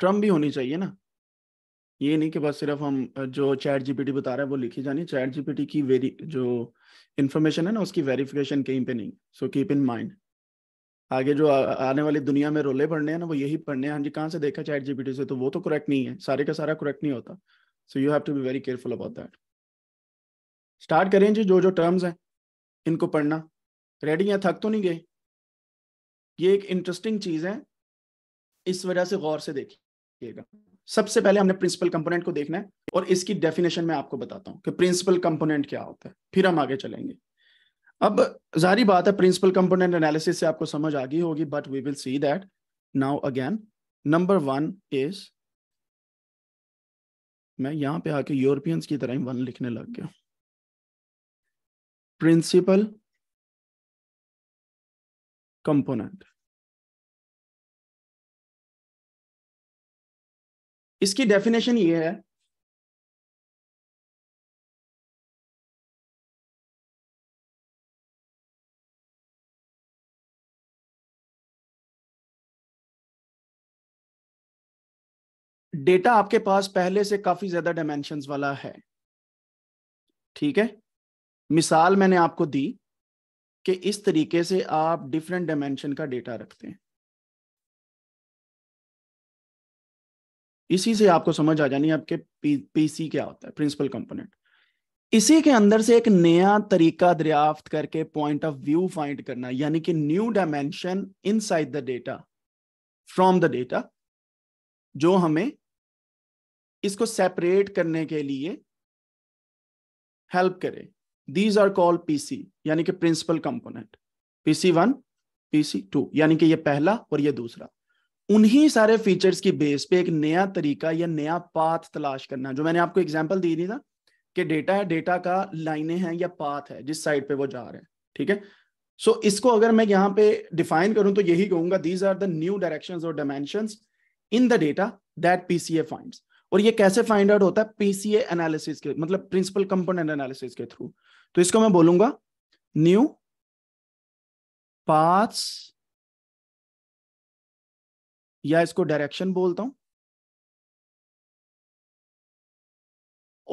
टर्म भी होनी चाहिए ना ये नहीं कि बस सिर्फ हम जो चैट जीपीटी बता रहा है वो लिखी जानी चैट जीपीटी की वेरी जो इन्फॉर्मेशन है ना उसकी वेरिफिकेशन कहीं पे नहीं सो कीप इन माइंड आगे जो आने वाली दुनिया में रोले पढ़ने हैं ना वो यही पढ़ने हैं हाँ जी कहाँ से देखा चैट जीपीटी से तो वो तो करेक्ट नहीं है सारे का सारा करेक्ट नहीं होता so you have to be very careful about that start करें जी जो जो टर्म्स हैं इनको पढ़ना रेडी हैं थक तो नहीं गए ये एक इंटरेस्टिंग चीज है इस वजह से गौर से देखिएगा सबसे पहले हमने प्रिंसिपल कंपोनेंट को देखना है और इसकी डेफिनेशन मैं आपको बताता हूँ कि प्रिंसिपल कंपोनेंट क्या होता है फिर हम आगे चलेंगे अब जारी बात है प्रिंसिपल कंपोनेंट एनालिसिस से आपको समझ आ गई होगी but we will see that now again number one is मैं यहां पे आके यूरोपियंस की तरह ही वन लिखने लग गया प्रिंसिपल कंपोनेंट इसकी डेफिनेशन ये है डेटा आपके पास पहले से काफी ज्यादा डायमेंशन वाला है ठीक है मिसाल मैंने आपको दी कि इस तरीके से आप डिफरेंट डायमेंशन का डेटा रखते हैं इसी से आपको समझ आ जानी आपके पीसी क्या होता है प्रिंसिपल कंपोनेंट इसी के अंदर से एक नया तरीका दरियाफ्त करके पॉइंट ऑफ व्यू फाइंड करना यानी कि new dimension inside the data from the data जो हमें इसको सेपरेट करने के लिए हेल्प करे दीज आर कॉल्ड पीसी यानी कि principal component PC one PC two यानी कि ये पहला और ये दूसरा उन्हीं सारे फीचर्स की बेस पे एक नया तरीका या नया पाथ तलाश करना जो मैंने आपको एग्जाम्पल दी थी ना कि डेटा है डेटा का लाइनें हैं या पाथ है जिस साइड पे वो जा रहे हैं ठीक है सो so, इसको अगर मैं यहाँ पे डिफाइन करूं तो यही कहूंगा these are the new direction और dimension in the data that PCA find और ये कैसे फाइंड आउट होता है पीसीए एनालिसिस के मतलब प्रिंसिपल कंपोनेंट एनालिसिस के थ्रू तो इसको मैं बोलूंगा न्यू पास या इसको डायरेक्शन बोलता हूं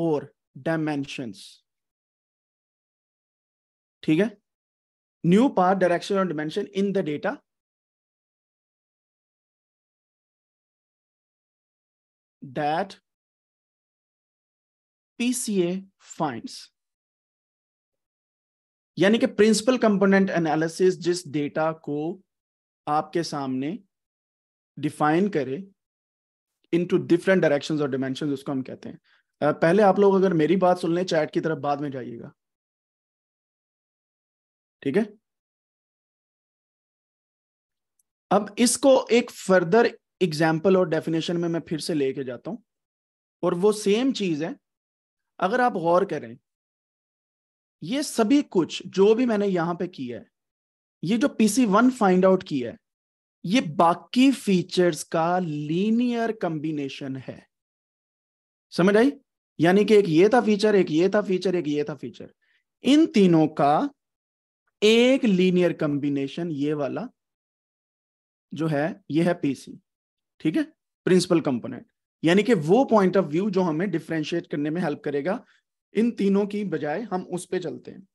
और डायमेंशंस ठीक है न्यू पाथ डायरेक्शन और dimension in the data that PCA finds यानी कि प्रिंसिपल कंपोनेंट एनालिसिस जिस डेटा को आपके सामने डिफाइन करे इनटू डिफरेंट डायरेक्शंस और डिमेंशन उसको हम कहते हैं पहले आप लोग अगर मेरी बात सुन लें चैट की तरफ बाद में जाइएगा ठीक है अब इसको एक फर्दर एग्जाम्पल और डेफिनेशन में मैं फिर से लेके जाता हूं और वो सेम चीज है अगर आप गौर करें ये सभी कुछ जो भी मैंने यहां पे किया है ये जो पीसी वन फाइंड आउट किया है ये बाकी फीचर्स का लीनियर कंबिनेशन है समझ आई यानी कि एक ये था फीचर एक ये था फीचर एक ये था फीचर इन तीनों का एक लीनियर कंबिनेशन ये वाला जो है ये है पीसी ठीक है प्रिंसिपल कंपोनेंट यानी कि वो पॉइंट ऑफ व्यू जो हमें डिफ्रेंशिएट करने में हेल्प करेगा इन तीनों की बजाय हम उस पे चलते हैं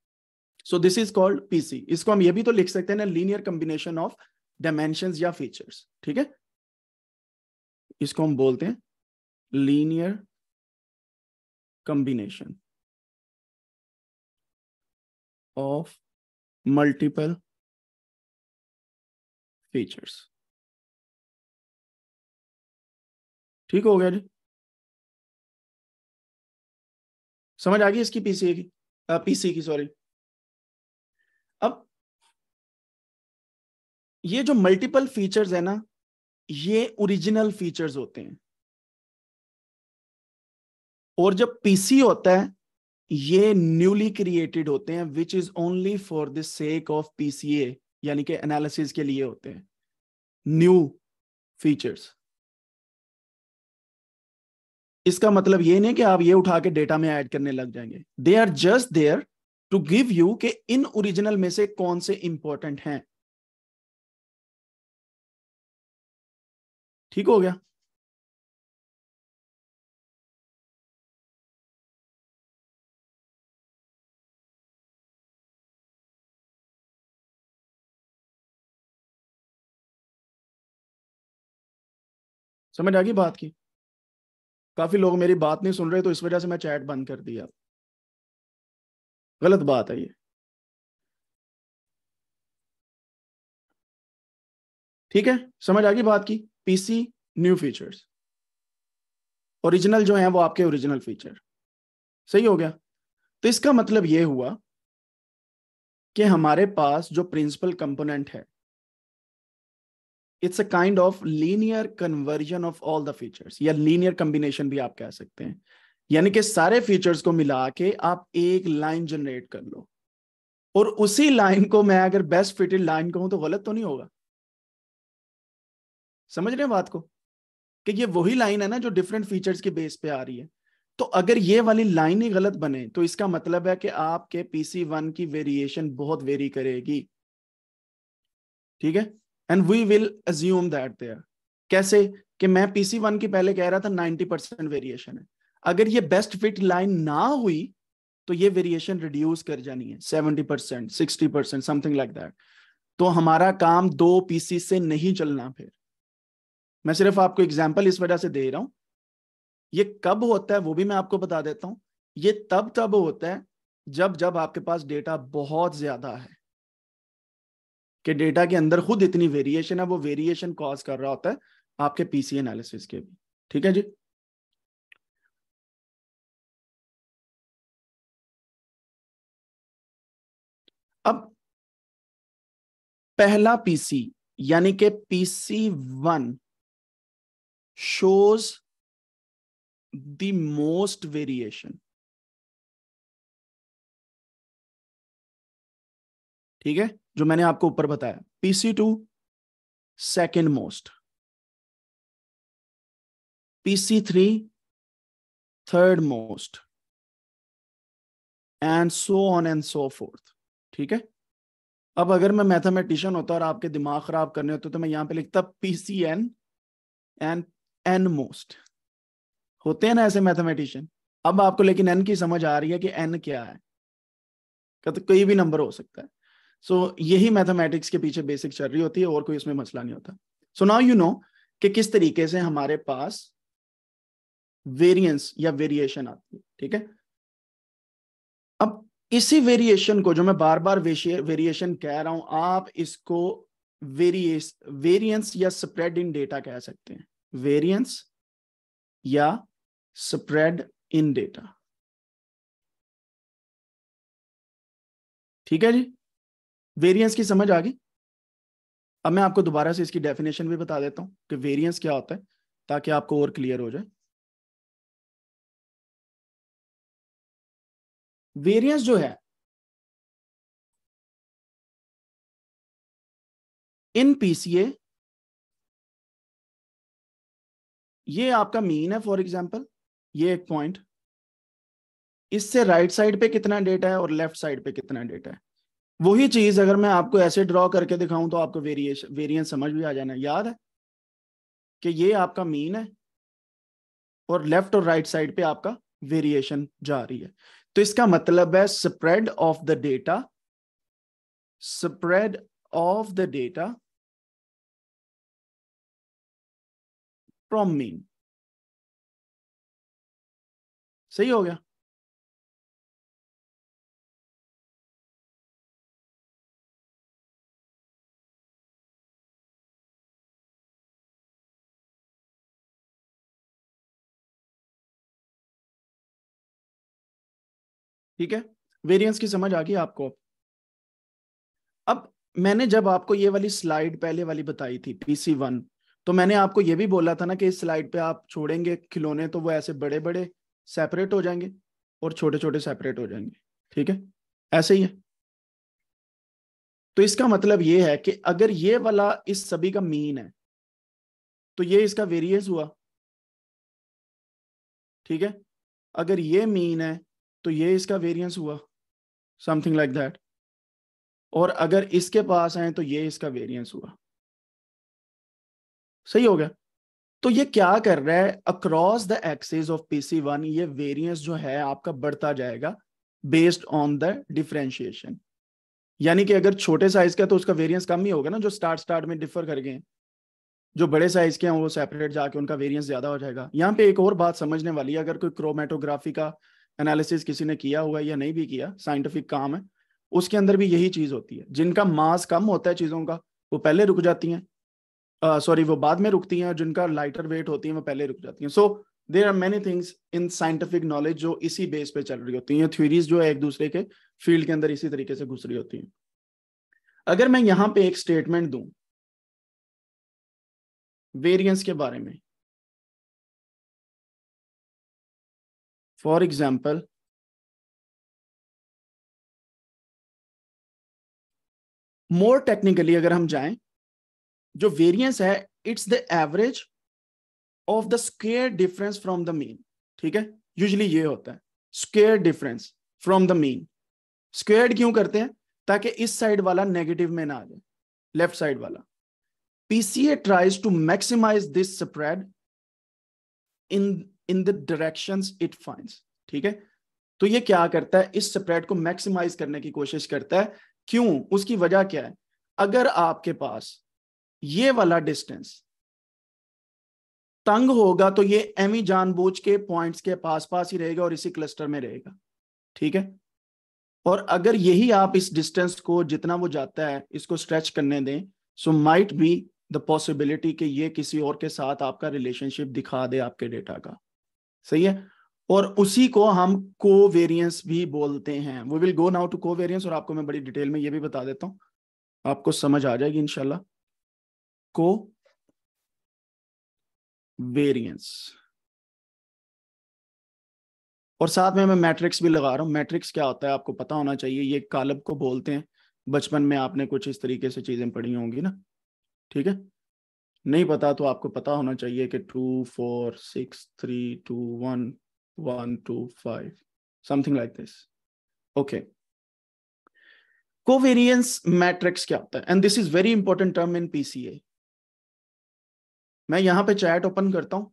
so this is called PC इसको हम ये भी तो लिख सकते हैं ना लीनियर कॉम्बिनेशन ऑफ डायमेंशन या फीचर्स ठीक है इसको हम बोलते हैं linear combination of multiple features ठीक हो गया जी समझ आ गई इसकी पीसीए की पीसी की सॉरी अब ये जो मल्टीपल फीचर्स है ना ये ओरिजिनल फीचर्स होते हैं और जब पीसी होता है ये न्यूली क्रिएटेड होते हैं which is only for the sake of PCA यानी कि एनालिसिस के लिए होते हैं न्यू फीचर्स इसका मतलब ये नहीं कि आप ये उठा के डेटा में ऐड करने लग जाएंगे they are just there to give you के इन ओरिजिनल में से कौन से इंपॉर्टेंट हैं ठीक हो गया समझ आ गई बात की काफी लोग मेरी बात नहीं सुन रहे तो इस वजह से मैं चैट बंद कर दिया गलत बात है ये ठीक है समझ आ गई बात की पीसी न्यू फीचर्स ओरिजिनल जो है वो आपके ओरिजिनल फीचर सही हो गया तो इसका मतलब ये हुआ कि हमारे पास जो प्रिंसिपल कंपोनेंट है it's a kind of linear conversion of all the features या लीनियर कॉम्बिनेशन भी आप कह सकते हैं यानी कि सारे फीचर्स को मिला के आप एक लाइन जनरेट कर लो और उसी लाइन को मैं अगर बेस्ट फिटेड लाइन कहूं तो गलत तो नहीं होगा समझ रहे हैं बात को कि ये वही लाइन है ना जो डिफरेंट फीचर्स के बेस पे आ रही है तो अगर ये वाली लाइन ही गलत बने तो इसका मतलब है कि आपके पीसी वन की वेरिएशन बहुत वेरी करेगी ठीक है and we will assume that there कैसे कि मैं पीसी वन की पहले कह रहा था नाइन्टी परसेंट वेरिएशन है अगर ये बेस्ट फिट लाइन ना हुई तो ये वेरिएशन रिड्यूस कर जानी है seventy percent sixty percent something like that तो हमारा काम दो पीसी से नहीं चलना फिर मैं सिर्फ आपको एग्जाम्पल इस वजह से दे रहा हूं ये कब होता है वो भी मैं आपको बता देता हूं ये तब तब होता है जब जब आपके पास डेटा बहुत ज्यादा है कि डेटा के अंदर खुद इतनी वेरिएशन है वो वेरिएशन कॉज कर रहा होता है आपके पीसी एनालिसिस के भी ठीक है जी अब पहला पीसी यानी कि PC one shows the most variation ठीक है जो मैंने आपको ऊपर बताया PC two second most PC three third most and so on and so forth ठीक है अब अगर मैं मैथमेटिशियन होता और आपके दिमाग खराब करने होते तो मैं यहां पे लिखता P C N and N most होते हैं ना ऐसे मैथमेटिशियन अब आपको लेकिन एन की समझ आ रही है कि एन क्या है तो कोई भी नंबर हो सकता है सो so, यही मैथमेटिक्स के पीछे बेसिक चल रही होती है और कोई उसमें मसला नहीं होता सो नाउ यू नो कि किस तरीके से हमारे पास वेरिएंस या वेरिएशन आती है ठीक है अब इसी वेरिएशन को जो मैं बार बार वेरिएशन कह रहा हूं आप इसको वेरिएस वेरिएंस या स्प्रेड इन डेटा कह सकते हैं वेरिएंस या स्प्रेड इन डेटा ठीक है जी वेरियंस की समझ आ गई अब मैं आपको दोबारा से इसकी डेफिनेशन भी बता देता हूं कि वेरियंस क्या होता है ताकि आपको और क्लियर हो जाए वेरियंस जो है इन पीसीए ये आपका मीन है फॉर एग्जांपल ये एक पॉइंट इससे राइट साइड पे कितना डेटा है और लेफ्ट साइड पे कितना डेटा है वही चीज अगर मैं आपको ऐसे ड्रॉ करके दिखाऊं तो आपको वेरिएशन वेरिएंस समझ भी आ जाना याद है कि ये आपका मीन है और लेफ्ट और राइट साइड पे आपका वेरिएशन जा रही है तो इसका मतलब है spread of the data spread of the data from mean सही हो गया ठीक है वेरिएंस की समझ आ गई आपको अब मैंने जब आपको ये वाली स्लाइड पहले वाली बताई थी पीसी वन तो मैंने आपको ये भी बोला था ना कि इस स्लाइड पे आप छोड़ेंगे खिलौने तो वो ऐसे बड़े बड़े सेपरेट हो जाएंगे और छोटे छोटे सेपरेट हो जाएंगे ठीक है ऐसे ही है तो इसका मतलब ये है कि अगर ये वाला इस सभी का मीन है तो ये इसका वेरिएंस हुआ ठीक है अगर ये मीन है तो ये इसका वेरिएंस हुआ समथिंग लाइक दैट और अगर इसके पास आए तो ये इसका वेरिएंस हुआ सही हो गया तो ये क्या कर रहा है across the axis of PC one ये वेरिएंस जो है आपका बढ़ता जाएगा बेस्ड ऑन द डिफ्रेंशिएशन यानी कि अगर छोटे साइज का तो उसका वेरिएंस कम ही होगा ना जो स्टार्ट स्टार्ट में डिफर कर गए जो बड़े साइज के हैं वो सेपरेट जाके उनका वेरिएंस ज्यादा हो जाएगा यहाँ पे एक और बात समझने वाली है अगर कोई क्रोमेटोग्राफी का एनालिसिस किसी ने किया हुआ या नहीं भी किया साइंटिफिक काम है उसके अंदर भी यही चीज होती है जिनका मास कम होता है चीजों का वो पहले रुक जाती हैं सॉरी uh, वो बाद में रुकती हैं और जिनका लाइटर वेट होती है वो पहले रुक जाती हैं so there are many things in scientific knowledge जो इसी बेस पे चल रही होती हैं थ्योरीज जो है एक दूसरे के फील्ड के अंदर इसी तरीके से घुस रही होती हैं अगर मैं यहाँ पे एक स्टेटमेंट दूं वेरियंस के बारे में For example, मोर टेक्निकली अगर हम जाएं जो वेरियंस है it's the average of the square difference from the mean ठीक है यूजली ये होता है square difference from the mean square क्यों करते हैं ताकि इस साइड वाला नेगेटिव में ना आ जाए लेफ्ट साइड वाला PCA tries to maximize this spread in in the direction it find ठीक है तो ये क्या करता है इस स्प्रेड को मैक्सिमाइज करने की कोशिश करता है क्यों उसकी वजह क्या है अगर आपके पास ये वाला डिस्टेंस तंग होगा तो ये एमी ही जानबूझ के पॉइंट्स के पास पास ही रहेगा और इसी क्लस्टर में रहेगा ठीक है और अगर यही आप इस डिस्टेंस को जितना वो जाता है इसको स्ट्रेच करने दें so might be the possibility कि ये किसी और के साथ आपका रिलेशनशिप दिखा दे आपके डेटा का सही है और उसी को हम वेरियंस भी बोलते हैं we will go now to covariance और आपको मैं बड़ी डिटेल में ये भी बता देता हूं आपको समझ आ जाएगी इनशाला को वेरियंस और साथ में मैं मैट्रिक्स भी लगा रहा हूँ मैट्रिक्स क्या होता है आपको पता होना चाहिए ये कालब को बोलते हैं बचपन में आपने कुछ इस तरीके से चीजें पढ़ी होंगी ना ठीक है नहीं पता तो आपको पता होना चाहिए कि two four six three two one one two five something like this okay covariance matrix क्या होता है and this is very important term in PCA मैं यहां पे चैट ओपन करता हूं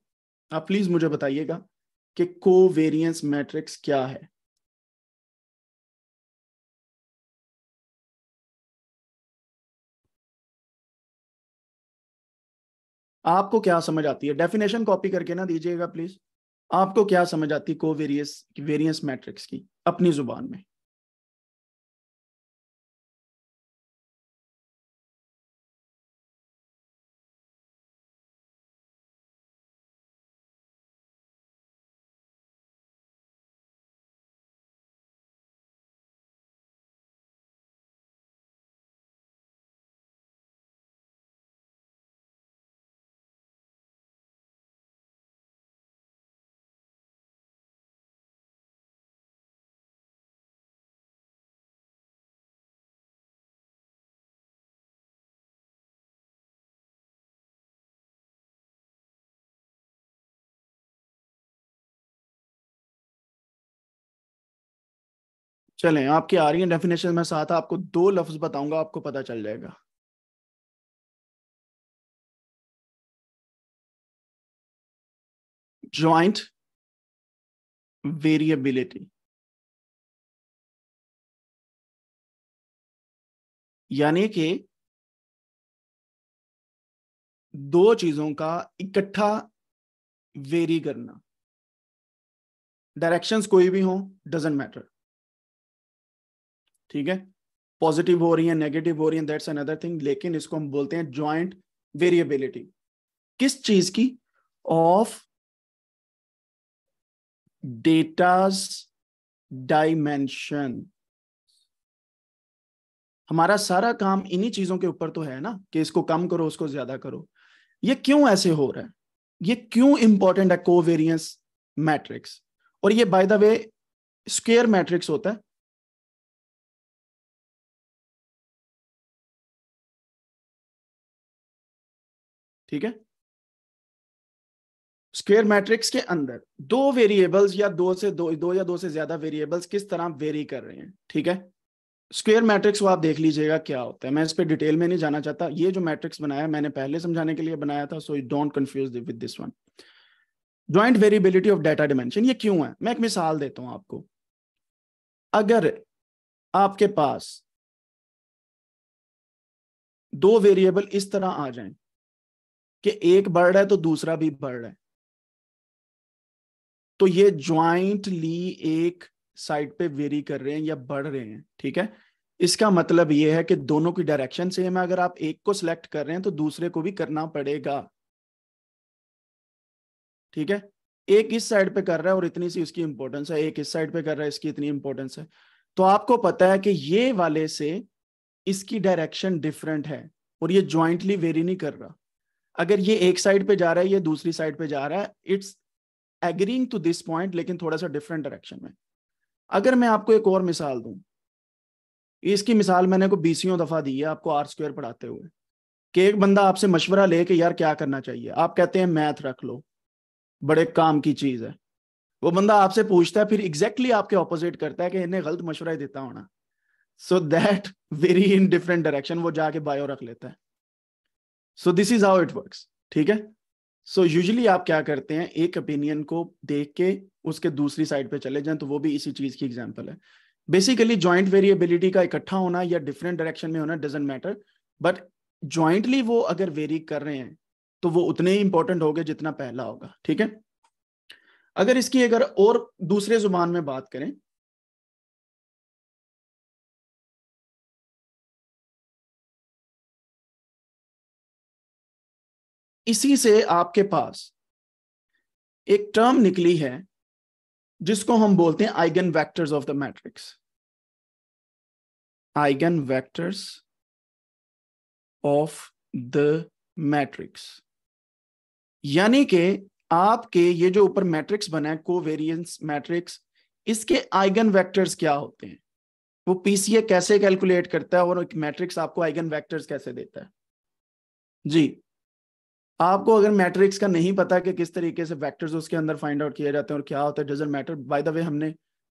आप प्लीज मुझे बताइएगा कि कोवेरियंस मैट्रिक्स क्या है आपको क्या समझ आती है डेफिनेशन कॉपी करके ना दीजिएगा प्लीज आपको क्या समझ आती है को वेरियस वेरियंस मैट्रिक्स की अपनी जुबान में चलें आपकी आर्यन डेफिनेशन में साथ आपको दो लफ्ज बताऊंगा आपको पता चल जाएगा ज्वाइंट वेरिएबिलिटी यानी कि दो चीजों का इकट्ठा वेरी करना डायरेक्शंस कोई भी हो डजेंट मैटर ठीक है पॉजिटिव हो रही है नेगेटिव हो रही है दैट्स अनदर थिंग लेकिन इसको हम बोलते हैं ज्वाइंट वेरिएबिलिटी किस चीज की ऑफ डेटास डायमेंशन हमारा सारा काम इन्हीं चीजों के ऊपर तो है ना कि इसको कम करो उसको ज्यादा करो ये क्यों ऐसे हो रहा है ये क्यों इंपॉर्टेंट है कोवेरियंस मैट्रिक्स और ये by the way square matrix होता है ठीक है स्क्वेयर मैट्रिक्स के अंदर दो वेरिएबल्स या दो से दो दो या दो से ज्यादा वेरिएबल्स किस तरह वेरी कर रहे हैं ठीक है स्क्वेयर मैट्रिक्स वो आप देख लीजिएगा क्या होता है मैं इस पर डिटेल में नहीं जाना चाहता ये जो मैट्रिक्स बनाया मैंने पहले समझाने के लिए बनाया था so you don't confuse with this one joint variability of data dimension ये क्यों है मैं एक मिसाल देता हूं आपको अगर आपके पास दो वेरिएबल इस तरह आ जाएं कि एक बर्ड है तो दूसरा भी बर्ड है तो ये ज्वाइंटली एक साइड पे वेरी कर रहे हैं या बढ़ रहे हैं ठीक है इसका मतलब ये है कि दोनों की डायरेक्शन सेम है अगर आप एक को सिलेक्ट कर रहे हैं तो दूसरे को भी करना पड़ेगा ठीक है एक इस साइड पे कर रहा है और इतनी सी उसकी इंपॉर्टेंस है एक इस साइड पे कर रहा है इसकी इतनी इंपॉर्टेंस है तो आपको पता है कि ये वाले से इसकी डायरेक्शन डिफरेंट है और ये ज्वाइंटली वेरी नहीं कर रहा अगर ये एक साइड पे जा रहा है ये दूसरी साइड पे जा रहा है it's agreeing to this point लेकिन थोड़ा सा डिफरेंट डायरेक्शन में अगर मैं आपको एक और मिसाल दूं इसकी मिसाल मैंने को बीसियों दफा दी है आपको आर स्क्वायर पढ़ाते हुए कि एक बंदा आपसे मशवरा ले कि यार क्या करना चाहिए आप कहते हैं मैथ रख लो बड़े काम की चीज है वो बंदा आपसे पूछता है फिर एग्जैक्टली exactly आपके ऑपोजिट करता है कि इन्हें गलत मशवरा देता होना so that vary in different direction वो जाके बायो रख लेता है so this is how it works ठीक है सो so यूजली आप क्या करते हैं एक ओपिनियन को देख के उसके दूसरी साइड पे चले जाएं तो वो भी इसी चीज की एग्जांपल है बेसिकली ज्वाइंट वेरिएबिलिटी का इकट्ठा होना या डिफरेंट डायरेक्शन में होना डजेंट मैटर बट ज्वाइंटली वो अगर वेरी कर रहे हैं तो वो उतने ही इंपॉर्टेंट हो गए जितना पहला होगा ठीक है अगर इसकी अगर और दूसरे जुबान में बात करें इसी से आपके पास एक टर्म निकली है जिसको हम बोलते हैं eigen vectors of the matrix eigen vectors of the matrix यानी कि आपके ये जो ऊपर मैट्रिक्स बना है वेरियंस मैट्रिक्स इसके आइगन वेक्टर्स क्या होते हैं वो पीसीए कैसे कैलकुलेट करता है और एक मैट्रिक्स आपको आइगन वेक्टर्स कैसे देता है जी आपको अगर मैट्रिक्स का नहीं पता कि किस तरीके से वेक्टर्स उसके अंदर फाइंड आउट किए जाते हैं और क्या होता है doesn't matter by the way हमने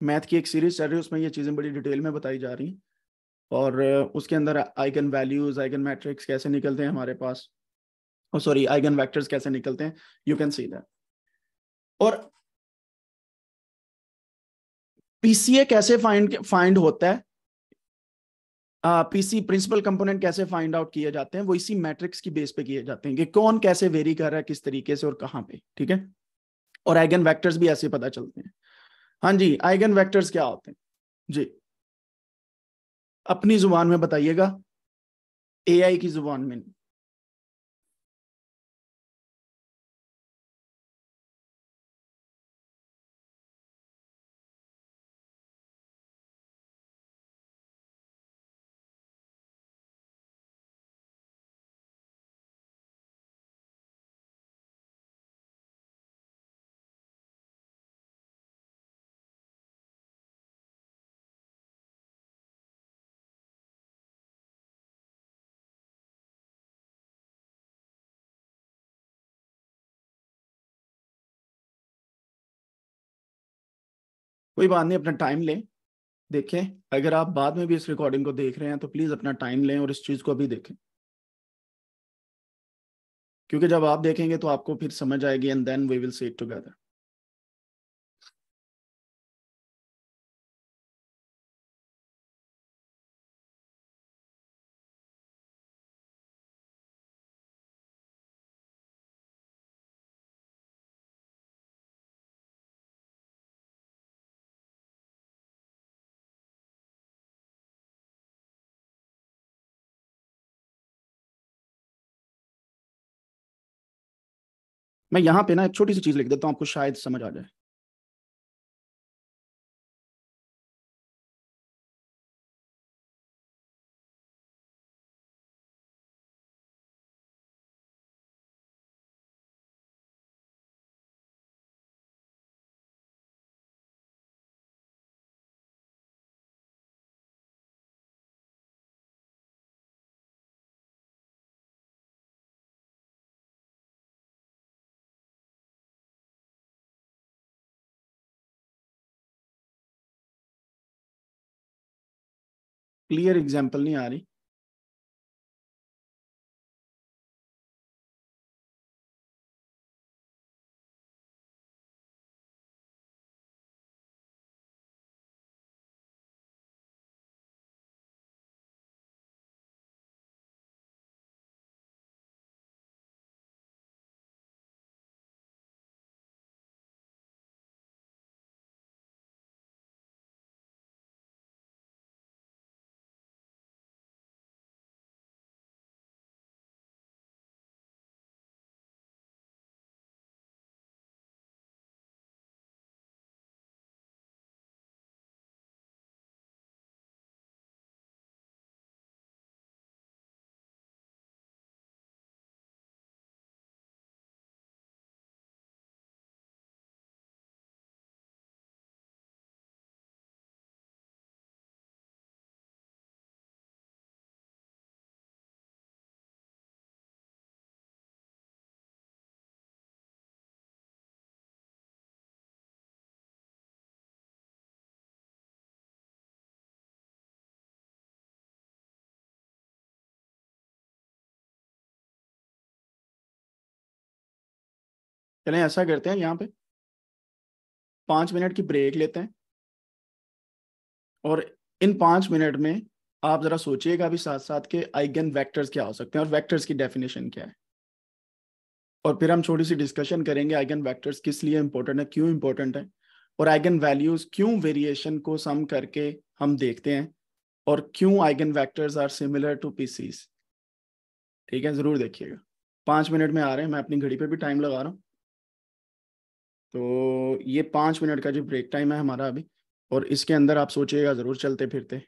मैथ की एक सीरीज चल रही है उसमें ये चीज़ें बड़ी डिटेल में बताई जा रही और उसके अंदर आइगन वैल्यूज आइगन मैट्रिक्स कैसे निकलते हैं हमारे पास और सॉरी आइगन वैक्टर्स कैसे निकलते हैं यू कैन सी दैट और पीसीए कैसे फाइंड फाइंड होता है पीसी प्रिंसिपल कंपोनेंट कैसे फाइंड आउट किए जाते हैं वो इसी मैट्रिक्स की बेस पे किए जाते हैं कि कौन कैसे वेरी कर रहा है किस तरीके से और कहाँ पे ठीक है और आइगन वेक्टर्स भी ऐसे पता चलते हैं हाँ जी आइगन वेक्टर्स क्या होते हैं जी अपनी जुबान में बताइएगा एआई की जुबान में नहीं कोई बात नहीं अपना टाइम लें देखें अगर आप बाद में भी इस रिकॉर्डिंग को देख रहे हैं तो प्लीज़ अपना टाइम लें और इस चीज़ को अभी देखें क्योंकि जब आप देखेंगे तो आपको फिर समझ आएगी and then we will see it together मैं यहाँ पे ना एक छोटी सी चीज लिख देता हूँ आपको शायद समझ आ जाए क्लियर एग्जाम्पल नहीं आ रही चलें ऐसा करते हैं यहाँ पे पाँच मिनट की ब्रेक लेते हैं और इन पाँच मिनट में आप ज़रा सोचिएगा भी साथ साथ के आइगन वेक्टर्स क्या हो सकते हैं और वेक्टर्स की डेफिनेशन क्या है और फिर हम छोटी सी डिस्कशन करेंगे आइगन वेक्टर्स किस लिए इंपॉर्टेंट है क्यों इंपॉर्टेंट है और आइगन वैल्यूज क्यों वेरिएशन को सम करके हम देखते हैं और क्यों eigen vectors are similar to PCs ठीक है ज़रूर देखिएगा पाँच मिनट में आ रहे हैं मैं अपनी घड़ी पर भी टाइम लगा रहा हूँ तो ये पाँच मिनट का जो ब्रेक टाइम है हमारा अभी और इसके अंदर आप सोचिएगा ज़रूर चलते फिरते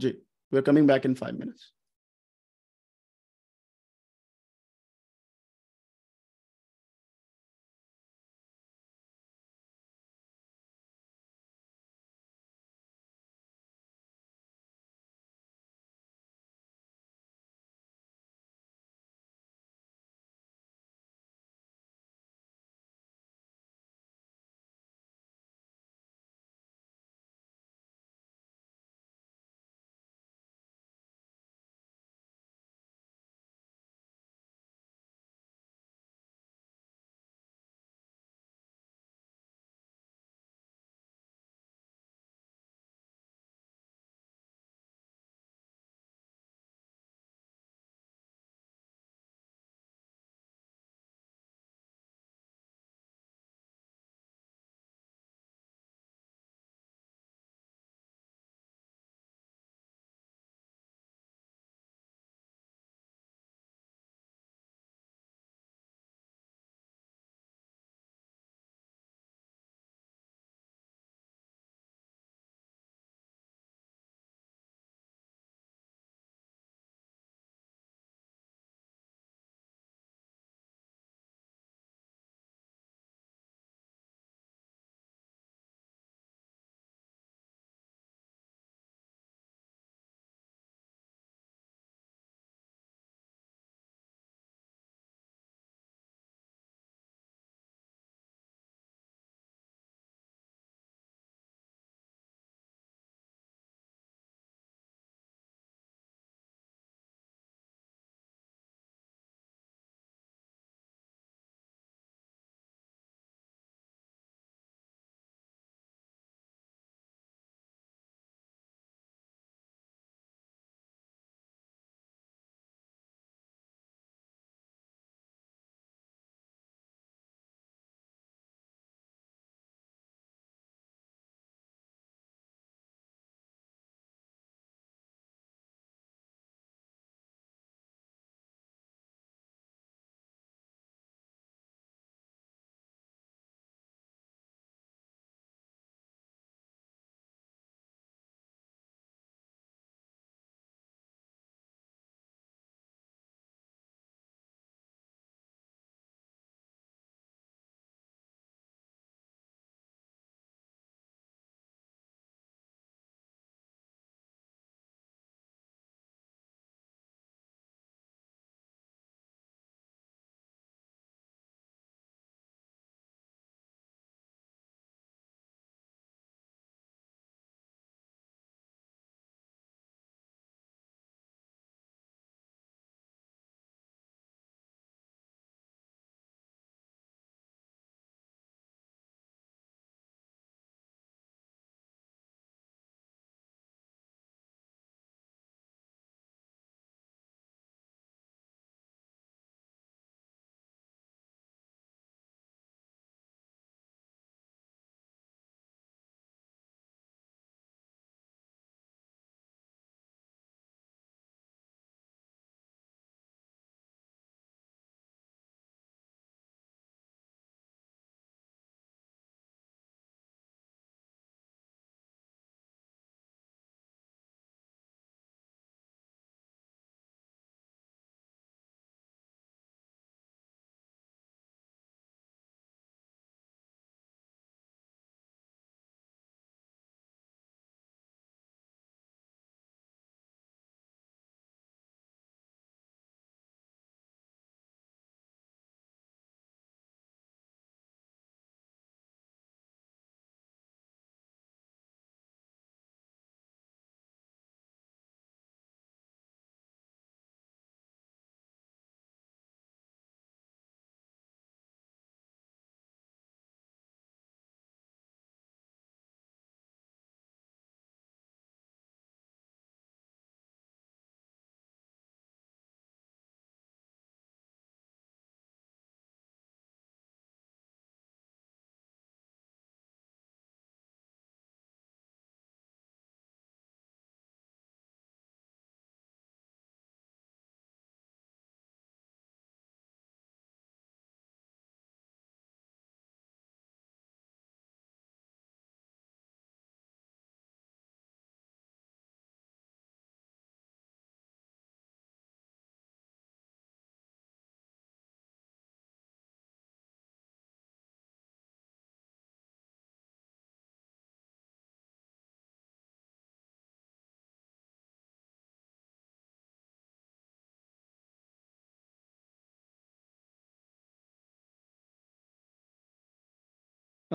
जी we are coming back in five minutes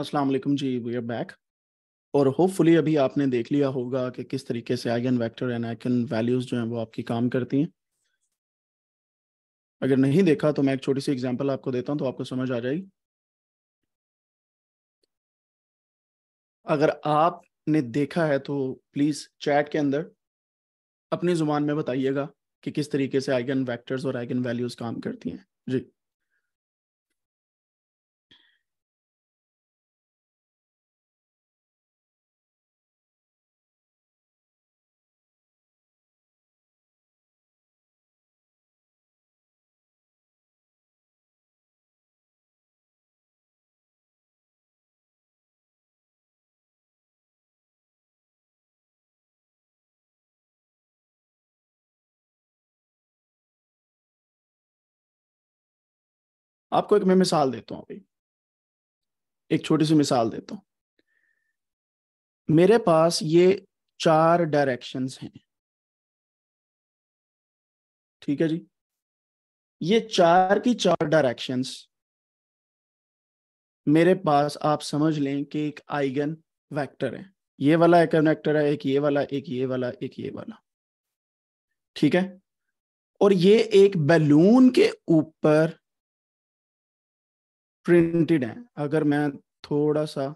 अस्सलाम वालेकुम जी वी आर बैक और होपफुली अभी आपने देख लिया होगा कि किस तरीके से eigen vector and eigen values जो हैं वो आपकी काम करती हैं अगर नहीं देखा तो मैं एक छोटी सी एग्जांपल आपको देता हूं तो आपको समझ आ जाएगी अगर आपने देखा है तो प्लीज़ चैट के अंदर अपनी ज़ुबान में बताइएगा कि किस तरीके से आइगन वैक्टर्स और आइगन वैल्यूज़ काम करती हैं जी आपको एक मैं मिसाल देता हूं अभी एक छोटी सी मिसाल देता हूं मेरे पास ये चार डायरेक्शंस हैं ठीक है जी ये चार की चार डायरेक्शंस मेरे पास आप समझ लें कि एक आइगन वेक्टर है ये वाला एक वेक्टर है एक ये वाला एक ये वाला एक ये वाला ठीक है और ये एक बैलून के ऊपर प्रिंटेड है अगर मैं थोड़ा सा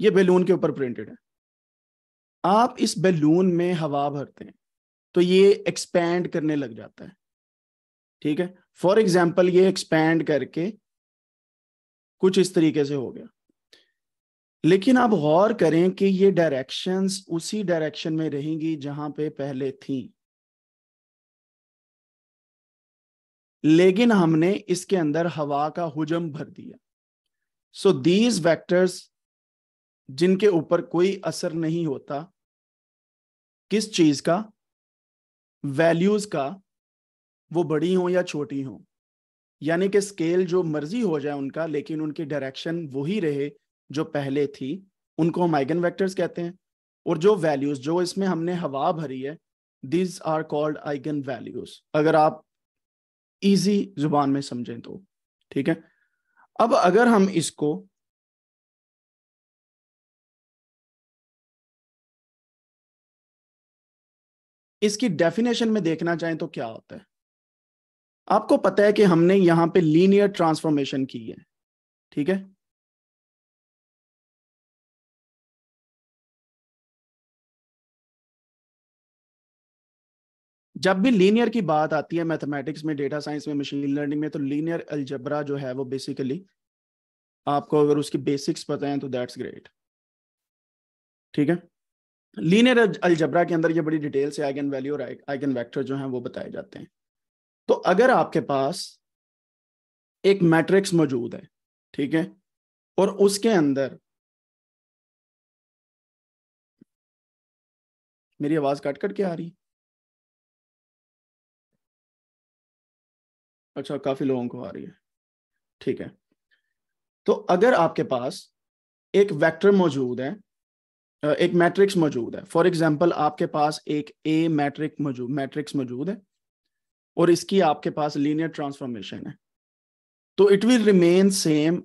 ये बैलून के ऊपर प्रिंटेड है आप इस बैलून में हवा भरते हैं तो ये एक्सपैंड करने लग जाता है ठीक है फॉर एग्जाम्पल ये एक्सपैंड करके कुछ इस तरीके से हो गया लेकिन आप गौर करें कि ये डायरेक्शंस उसी डायरेक्शन में रहेंगी जहां पे पहले थी लेकिन हमने इसके अंदर हवा का हुजम भर दिया सो दीज वेक्टर्स जिनके ऊपर कोई असर नहीं होता किस चीज का वैल्यूज का वो बड़ी हो या छोटी हो यानी कि स्केल जो मर्जी हो जाए उनका लेकिन उनकी डायरेक्शन वही रहे जो पहले थी उनको हम आइगन वेक्टर्स कहते हैं और जो वैल्यूज जो इसमें हमने हवा भरी है these are called eigen values अगर आप इजी जुबान में समझें तो ठीक है अब अगर हम इसको इसकी डेफिनेशन में देखना चाहें तो क्या होता है आपको पता है कि हमने यहां पे लीनियर ट्रांसफॉर्मेशन की है ठीक है जब भी लीनियर की बात आती है मैथमेटिक्स में डेटा साइंस में मशीन लर्निंग में तो लीनियर अलजबरा जो है वो बेसिकली आपको अगर उसकी बेसिक्स पता है तो दैट्स ग्रेट ठीक है लीनियर अलजबरा के अंदर ये बड़ी डिटेल से आइगन वैल्यू और आइगन वेक्टर जो हैं वो बताए जाते हैं तो अगर आपके पास एक मैट्रिक्स मौजूद है ठीक है और उसके अंदर मेरी आवाज कट कट के आ रही अच्छा काफी लोगों को आ रही है ठीक है तो अगर आपके पास एक वेक्टर मौजूद है एक मैट्रिक्स मौजूद है फॉर एग्जाम्पल आपके पास एक ए मैट्रिक मौजूद मैट्रिक्स मौजूद है और इसकी आपके पास लीनियर ट्रांसफॉर्मेशन है तो it will remain same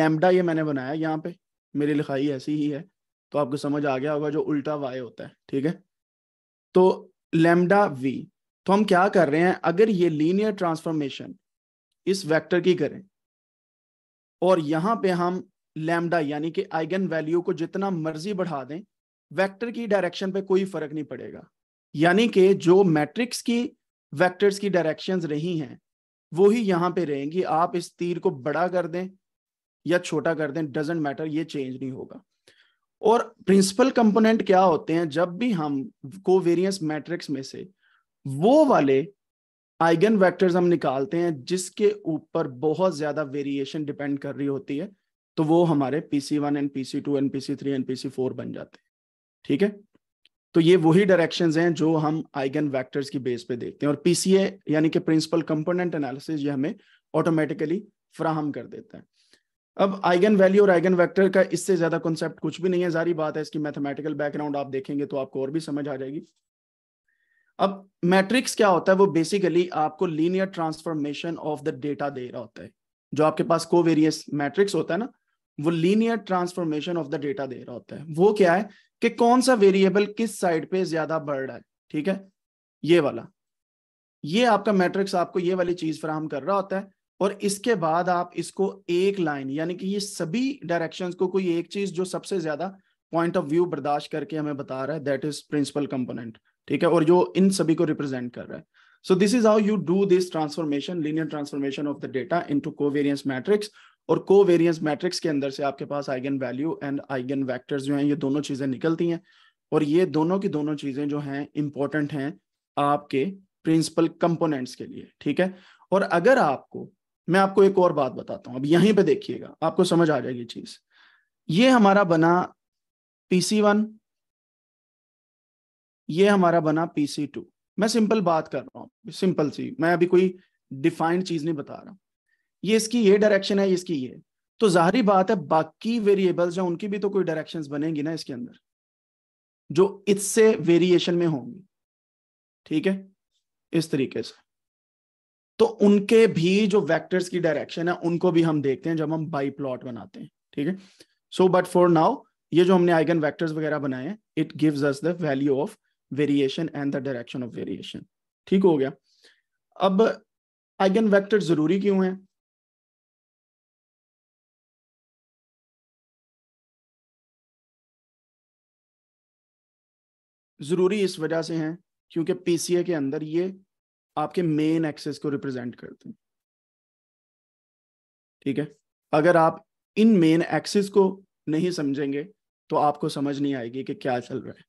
lambda ये मैंने बनाया यहाँ पे मेरी लिखाई ऐसी ही है तो आपको समझ आ गया होगा जो उल्टा वाई होता है ठीक है तो लैम्डा वी तो हम क्या कर रहे हैं अगर ये लीनियर ट्रांसफॉर्मेशन इस वेक्टर की करें और यहां पे हम लैम्डा यानी कि आइगन वैल्यू को जितना मर्जी बढ़ा दें वेक्टर की डायरेक्शन पे कोई फर्क नहीं पड़ेगा यानी कि जो मैट्रिक्स की वेक्टर्स की डायरेक्शंस रही हैं वो ही यहां पे रहेंगी आप इस तीर को बड़ा कर दें या छोटा कर दें डजेंट मैटर ये चेंज नहीं होगा और प्रिंसिपल कंपोनेंट क्या होते हैं जब भी हम कोवेरियंस मैट्रिक्स में से वो वाले आइगन वेक्टर्स हम निकालते हैं जिसके ऊपर बहुत ज्यादा वेरिएशन डिपेंड कर रही होती है तो वो हमारे PC one and C two and C three and C four बन जाते हैं ठीक है तो ये वही डायरेक्शन हैं जो हम आइगन वैक्टर्स की बेस पे देखते हैं और पीसीए यानी कि प्रिंसिपल कंपोनेंट एनालिसिस ये हमें ऑटोमेटिकली फ्राहम कर देता है अब आइगन वैल्यू और आइगन वेक्टर का इससे ज्यादा कॉन्सेप्ट कुछ भी नहीं है जारी बात है इसकी मैथमेटिकल बैकग्राउंड आप देखेंगे तो आपको और भी समझ आ जाएगी अब मैट्रिक्स क्या होता है वो बेसिकली आपको linear transformation of the data दे रहा होता है जो आपके पास को वेरियस मैट्रिक्स होता है ना वो linear transformation of the data दे रहा होता है वो क्या है कि कौन सा वेरिएबल किस साइड पे ज्यादा बढ़ रहा है ठीक है ये वाला ये आपका मैट्रिक्स आपको ये वाली चीज फ्राहम कर रहा होता है और इसके बाद आप इसको एक लाइन यानी कि ये सभी डायरेक्शंस को कोई एक चीज जो सबसे ज्यादा पॉइंट ऑफ व्यू बर्दाश्त करके हमें बता रहा है दैट इज प्रिंसिपल कंपोनेंट ठीक है और जो इन सभी को रिप्रेजेंट कर रहा है so this is how you do this transformation linear transformation of the data into covariance matrix और कोवेरियंस मैट्रिक्स के अंदर से आपके पास eigen value and eigen vectors जो हैं ये दोनों चीजें निकलती हैं और ये दोनों की दोनों चीजें जो हैं इंपॉर्टेंट हैं आपके प्रिंसिपल कंपोनेंट्स के लिए ठीक है और अगर आपको मैं आपको एक और बात बताता हूं अब यहीं पे देखिएगा आपको समझ आ जाएगी चीज ये हमारा बना पीसी वन ये हमारा बना पीसी टू मैं सिंपल बात कर रहा हूँ सिंपल सी मैं अभी कोई डिफाइंड चीज नहीं बता रहा ये इसकी ये डायरेक्शन है इसकी ये तो जाहरी बात है बाकी वेरिएबल्स जो उनकी भी तो कोई डायरेक्शन बनेंगी ना इसके अंदर जो इससे वेरिएशन में होंगी ठीक है इस तरीके से तो उनके भी जो वेक्टर्स की डायरेक्शन है उनको भी हम देखते हैं जब हम बाई प्लॉट बनाते हैं ठीक है सो बट फॉर नाउ ये जो हमने आइगन वेक्टर्स वगैरह बनाए हैं it gives us the value of variation and the direction of variation ठीक हो गया अब आइगन वेक्टर जरूरी क्यों है जरूरी इस वजह से हैं क्योंकि पीसीए के अंदर ये आपके मेन एक्सेस को रिप्रेजेंट करते हैं ठीक है अगर आप इन मेन एक्सेस को नहीं समझेंगे तो आपको समझ नहीं आएगी कि क्या चल रहा है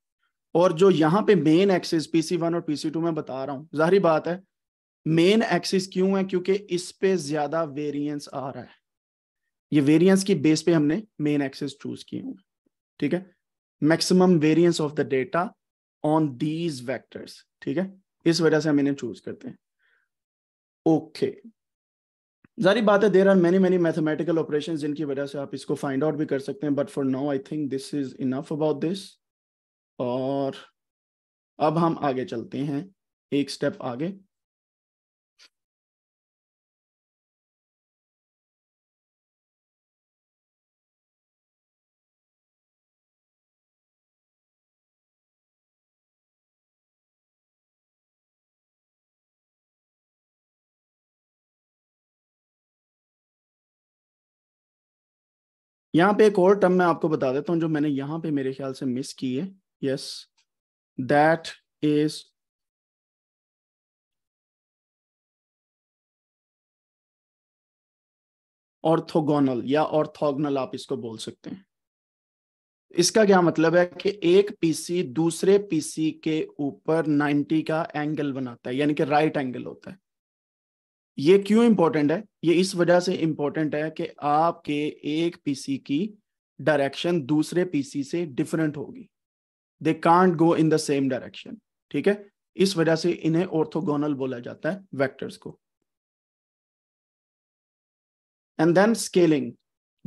और जो यहाँ पे मेन एक्सिस पीसी वन और पीसी टू में बता रहा हूँ जाहरी बात है मेन एक्सिस क्यों है क्योंकि इस पे ज्यादा वेरिएंस आ रहा है ये वेरिएंस की बेस पे हमने मेन एक्सिस चूज किए हुए ठीक है maximum variance of the data on these vectors ठीक है इस वजह से हम इन्हें चूज करते हैं ओके okay. जारी बात है there are many many mathematical operation जिनकी वजह से आप इसको फाइंड आउट भी कर सकते हैं but for now I think this is enough about this और अब हम आगे चलते हैं एक स्टेप आगे यहाँ पे एक और टर्म मैं आपको बता देता हूँ जो मैंने यहाँ पे मेरे ख्याल से मिस की है yes that is ऑर्थोगोनल या ऑर्थोगोनल आप इसको बोल सकते हैं इसका क्या मतलब है कि एक पीसी दूसरे पीसी के ऊपर 90 का एंगल बनाता है यानी कि राइट एंगल होता है ये क्यों इंपॉर्टेंट है ये इस वजह से इंपॉर्टेंट है कि आपके एक पीसी की डायरेक्शन दूसरे पीसी से डिफरेंट होगी they can't go in the same direction ठीक है इस वजह से इन्हें ऑर्थोगोनल बोला जाता है वेक्टर्स को एंड देन स्केलिंग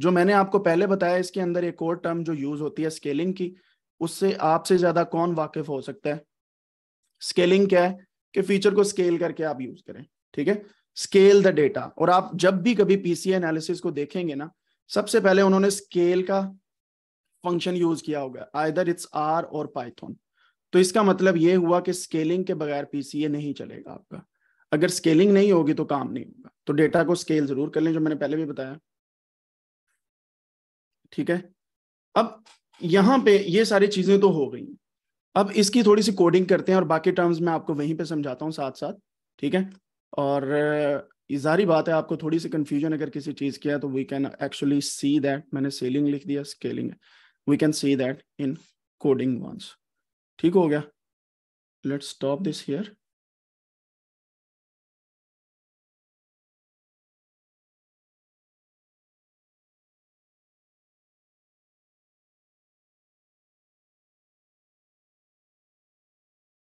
जो मैंने आपको पहले बताया इसके अंदर एक और टर्म जो यूज होती है स्केलिंग की उससे आपसे ज्यादा कौन वाकिफ हो सकता है स्केलिंग क्या है कि फीचर को स्केल करके आप यूज करें ठीक है स्केल द डेटा और आप जब भी कभी पीसीए एनालिसिस को देखेंगे ना सबसे पहले उन्होंने स्केल का फंक्शन यूज किया होगा आइदर इट्स आर और पाइथन तो इसका मतलब ये हुआ कि स्केलिंग के बगैर पीसीए नहीं चलेगा आपका अगर स्केलिंग नहीं होगी तो काम नहीं होगा तो डेटा को स्केल जरूर कर लें जो मैंने पहले भी बताया ठीक है अब यहां पे ये सारी चीजें तो हो गई अब इसकी थोड़ी सी कोडिंग करते हैं और बाकी टर्म्स मैं आपको वहीं पे समझाता हूँ साथ साथ ठीक है और जारी बात है आपको थोड़ी सी कंफ्यूजन अगर किसी चीज़ की है तो we can actually see that मैंने सेलिंग लिख दिया स्केलिंग है we can see that in coding once ठीक हो गया let's stop this here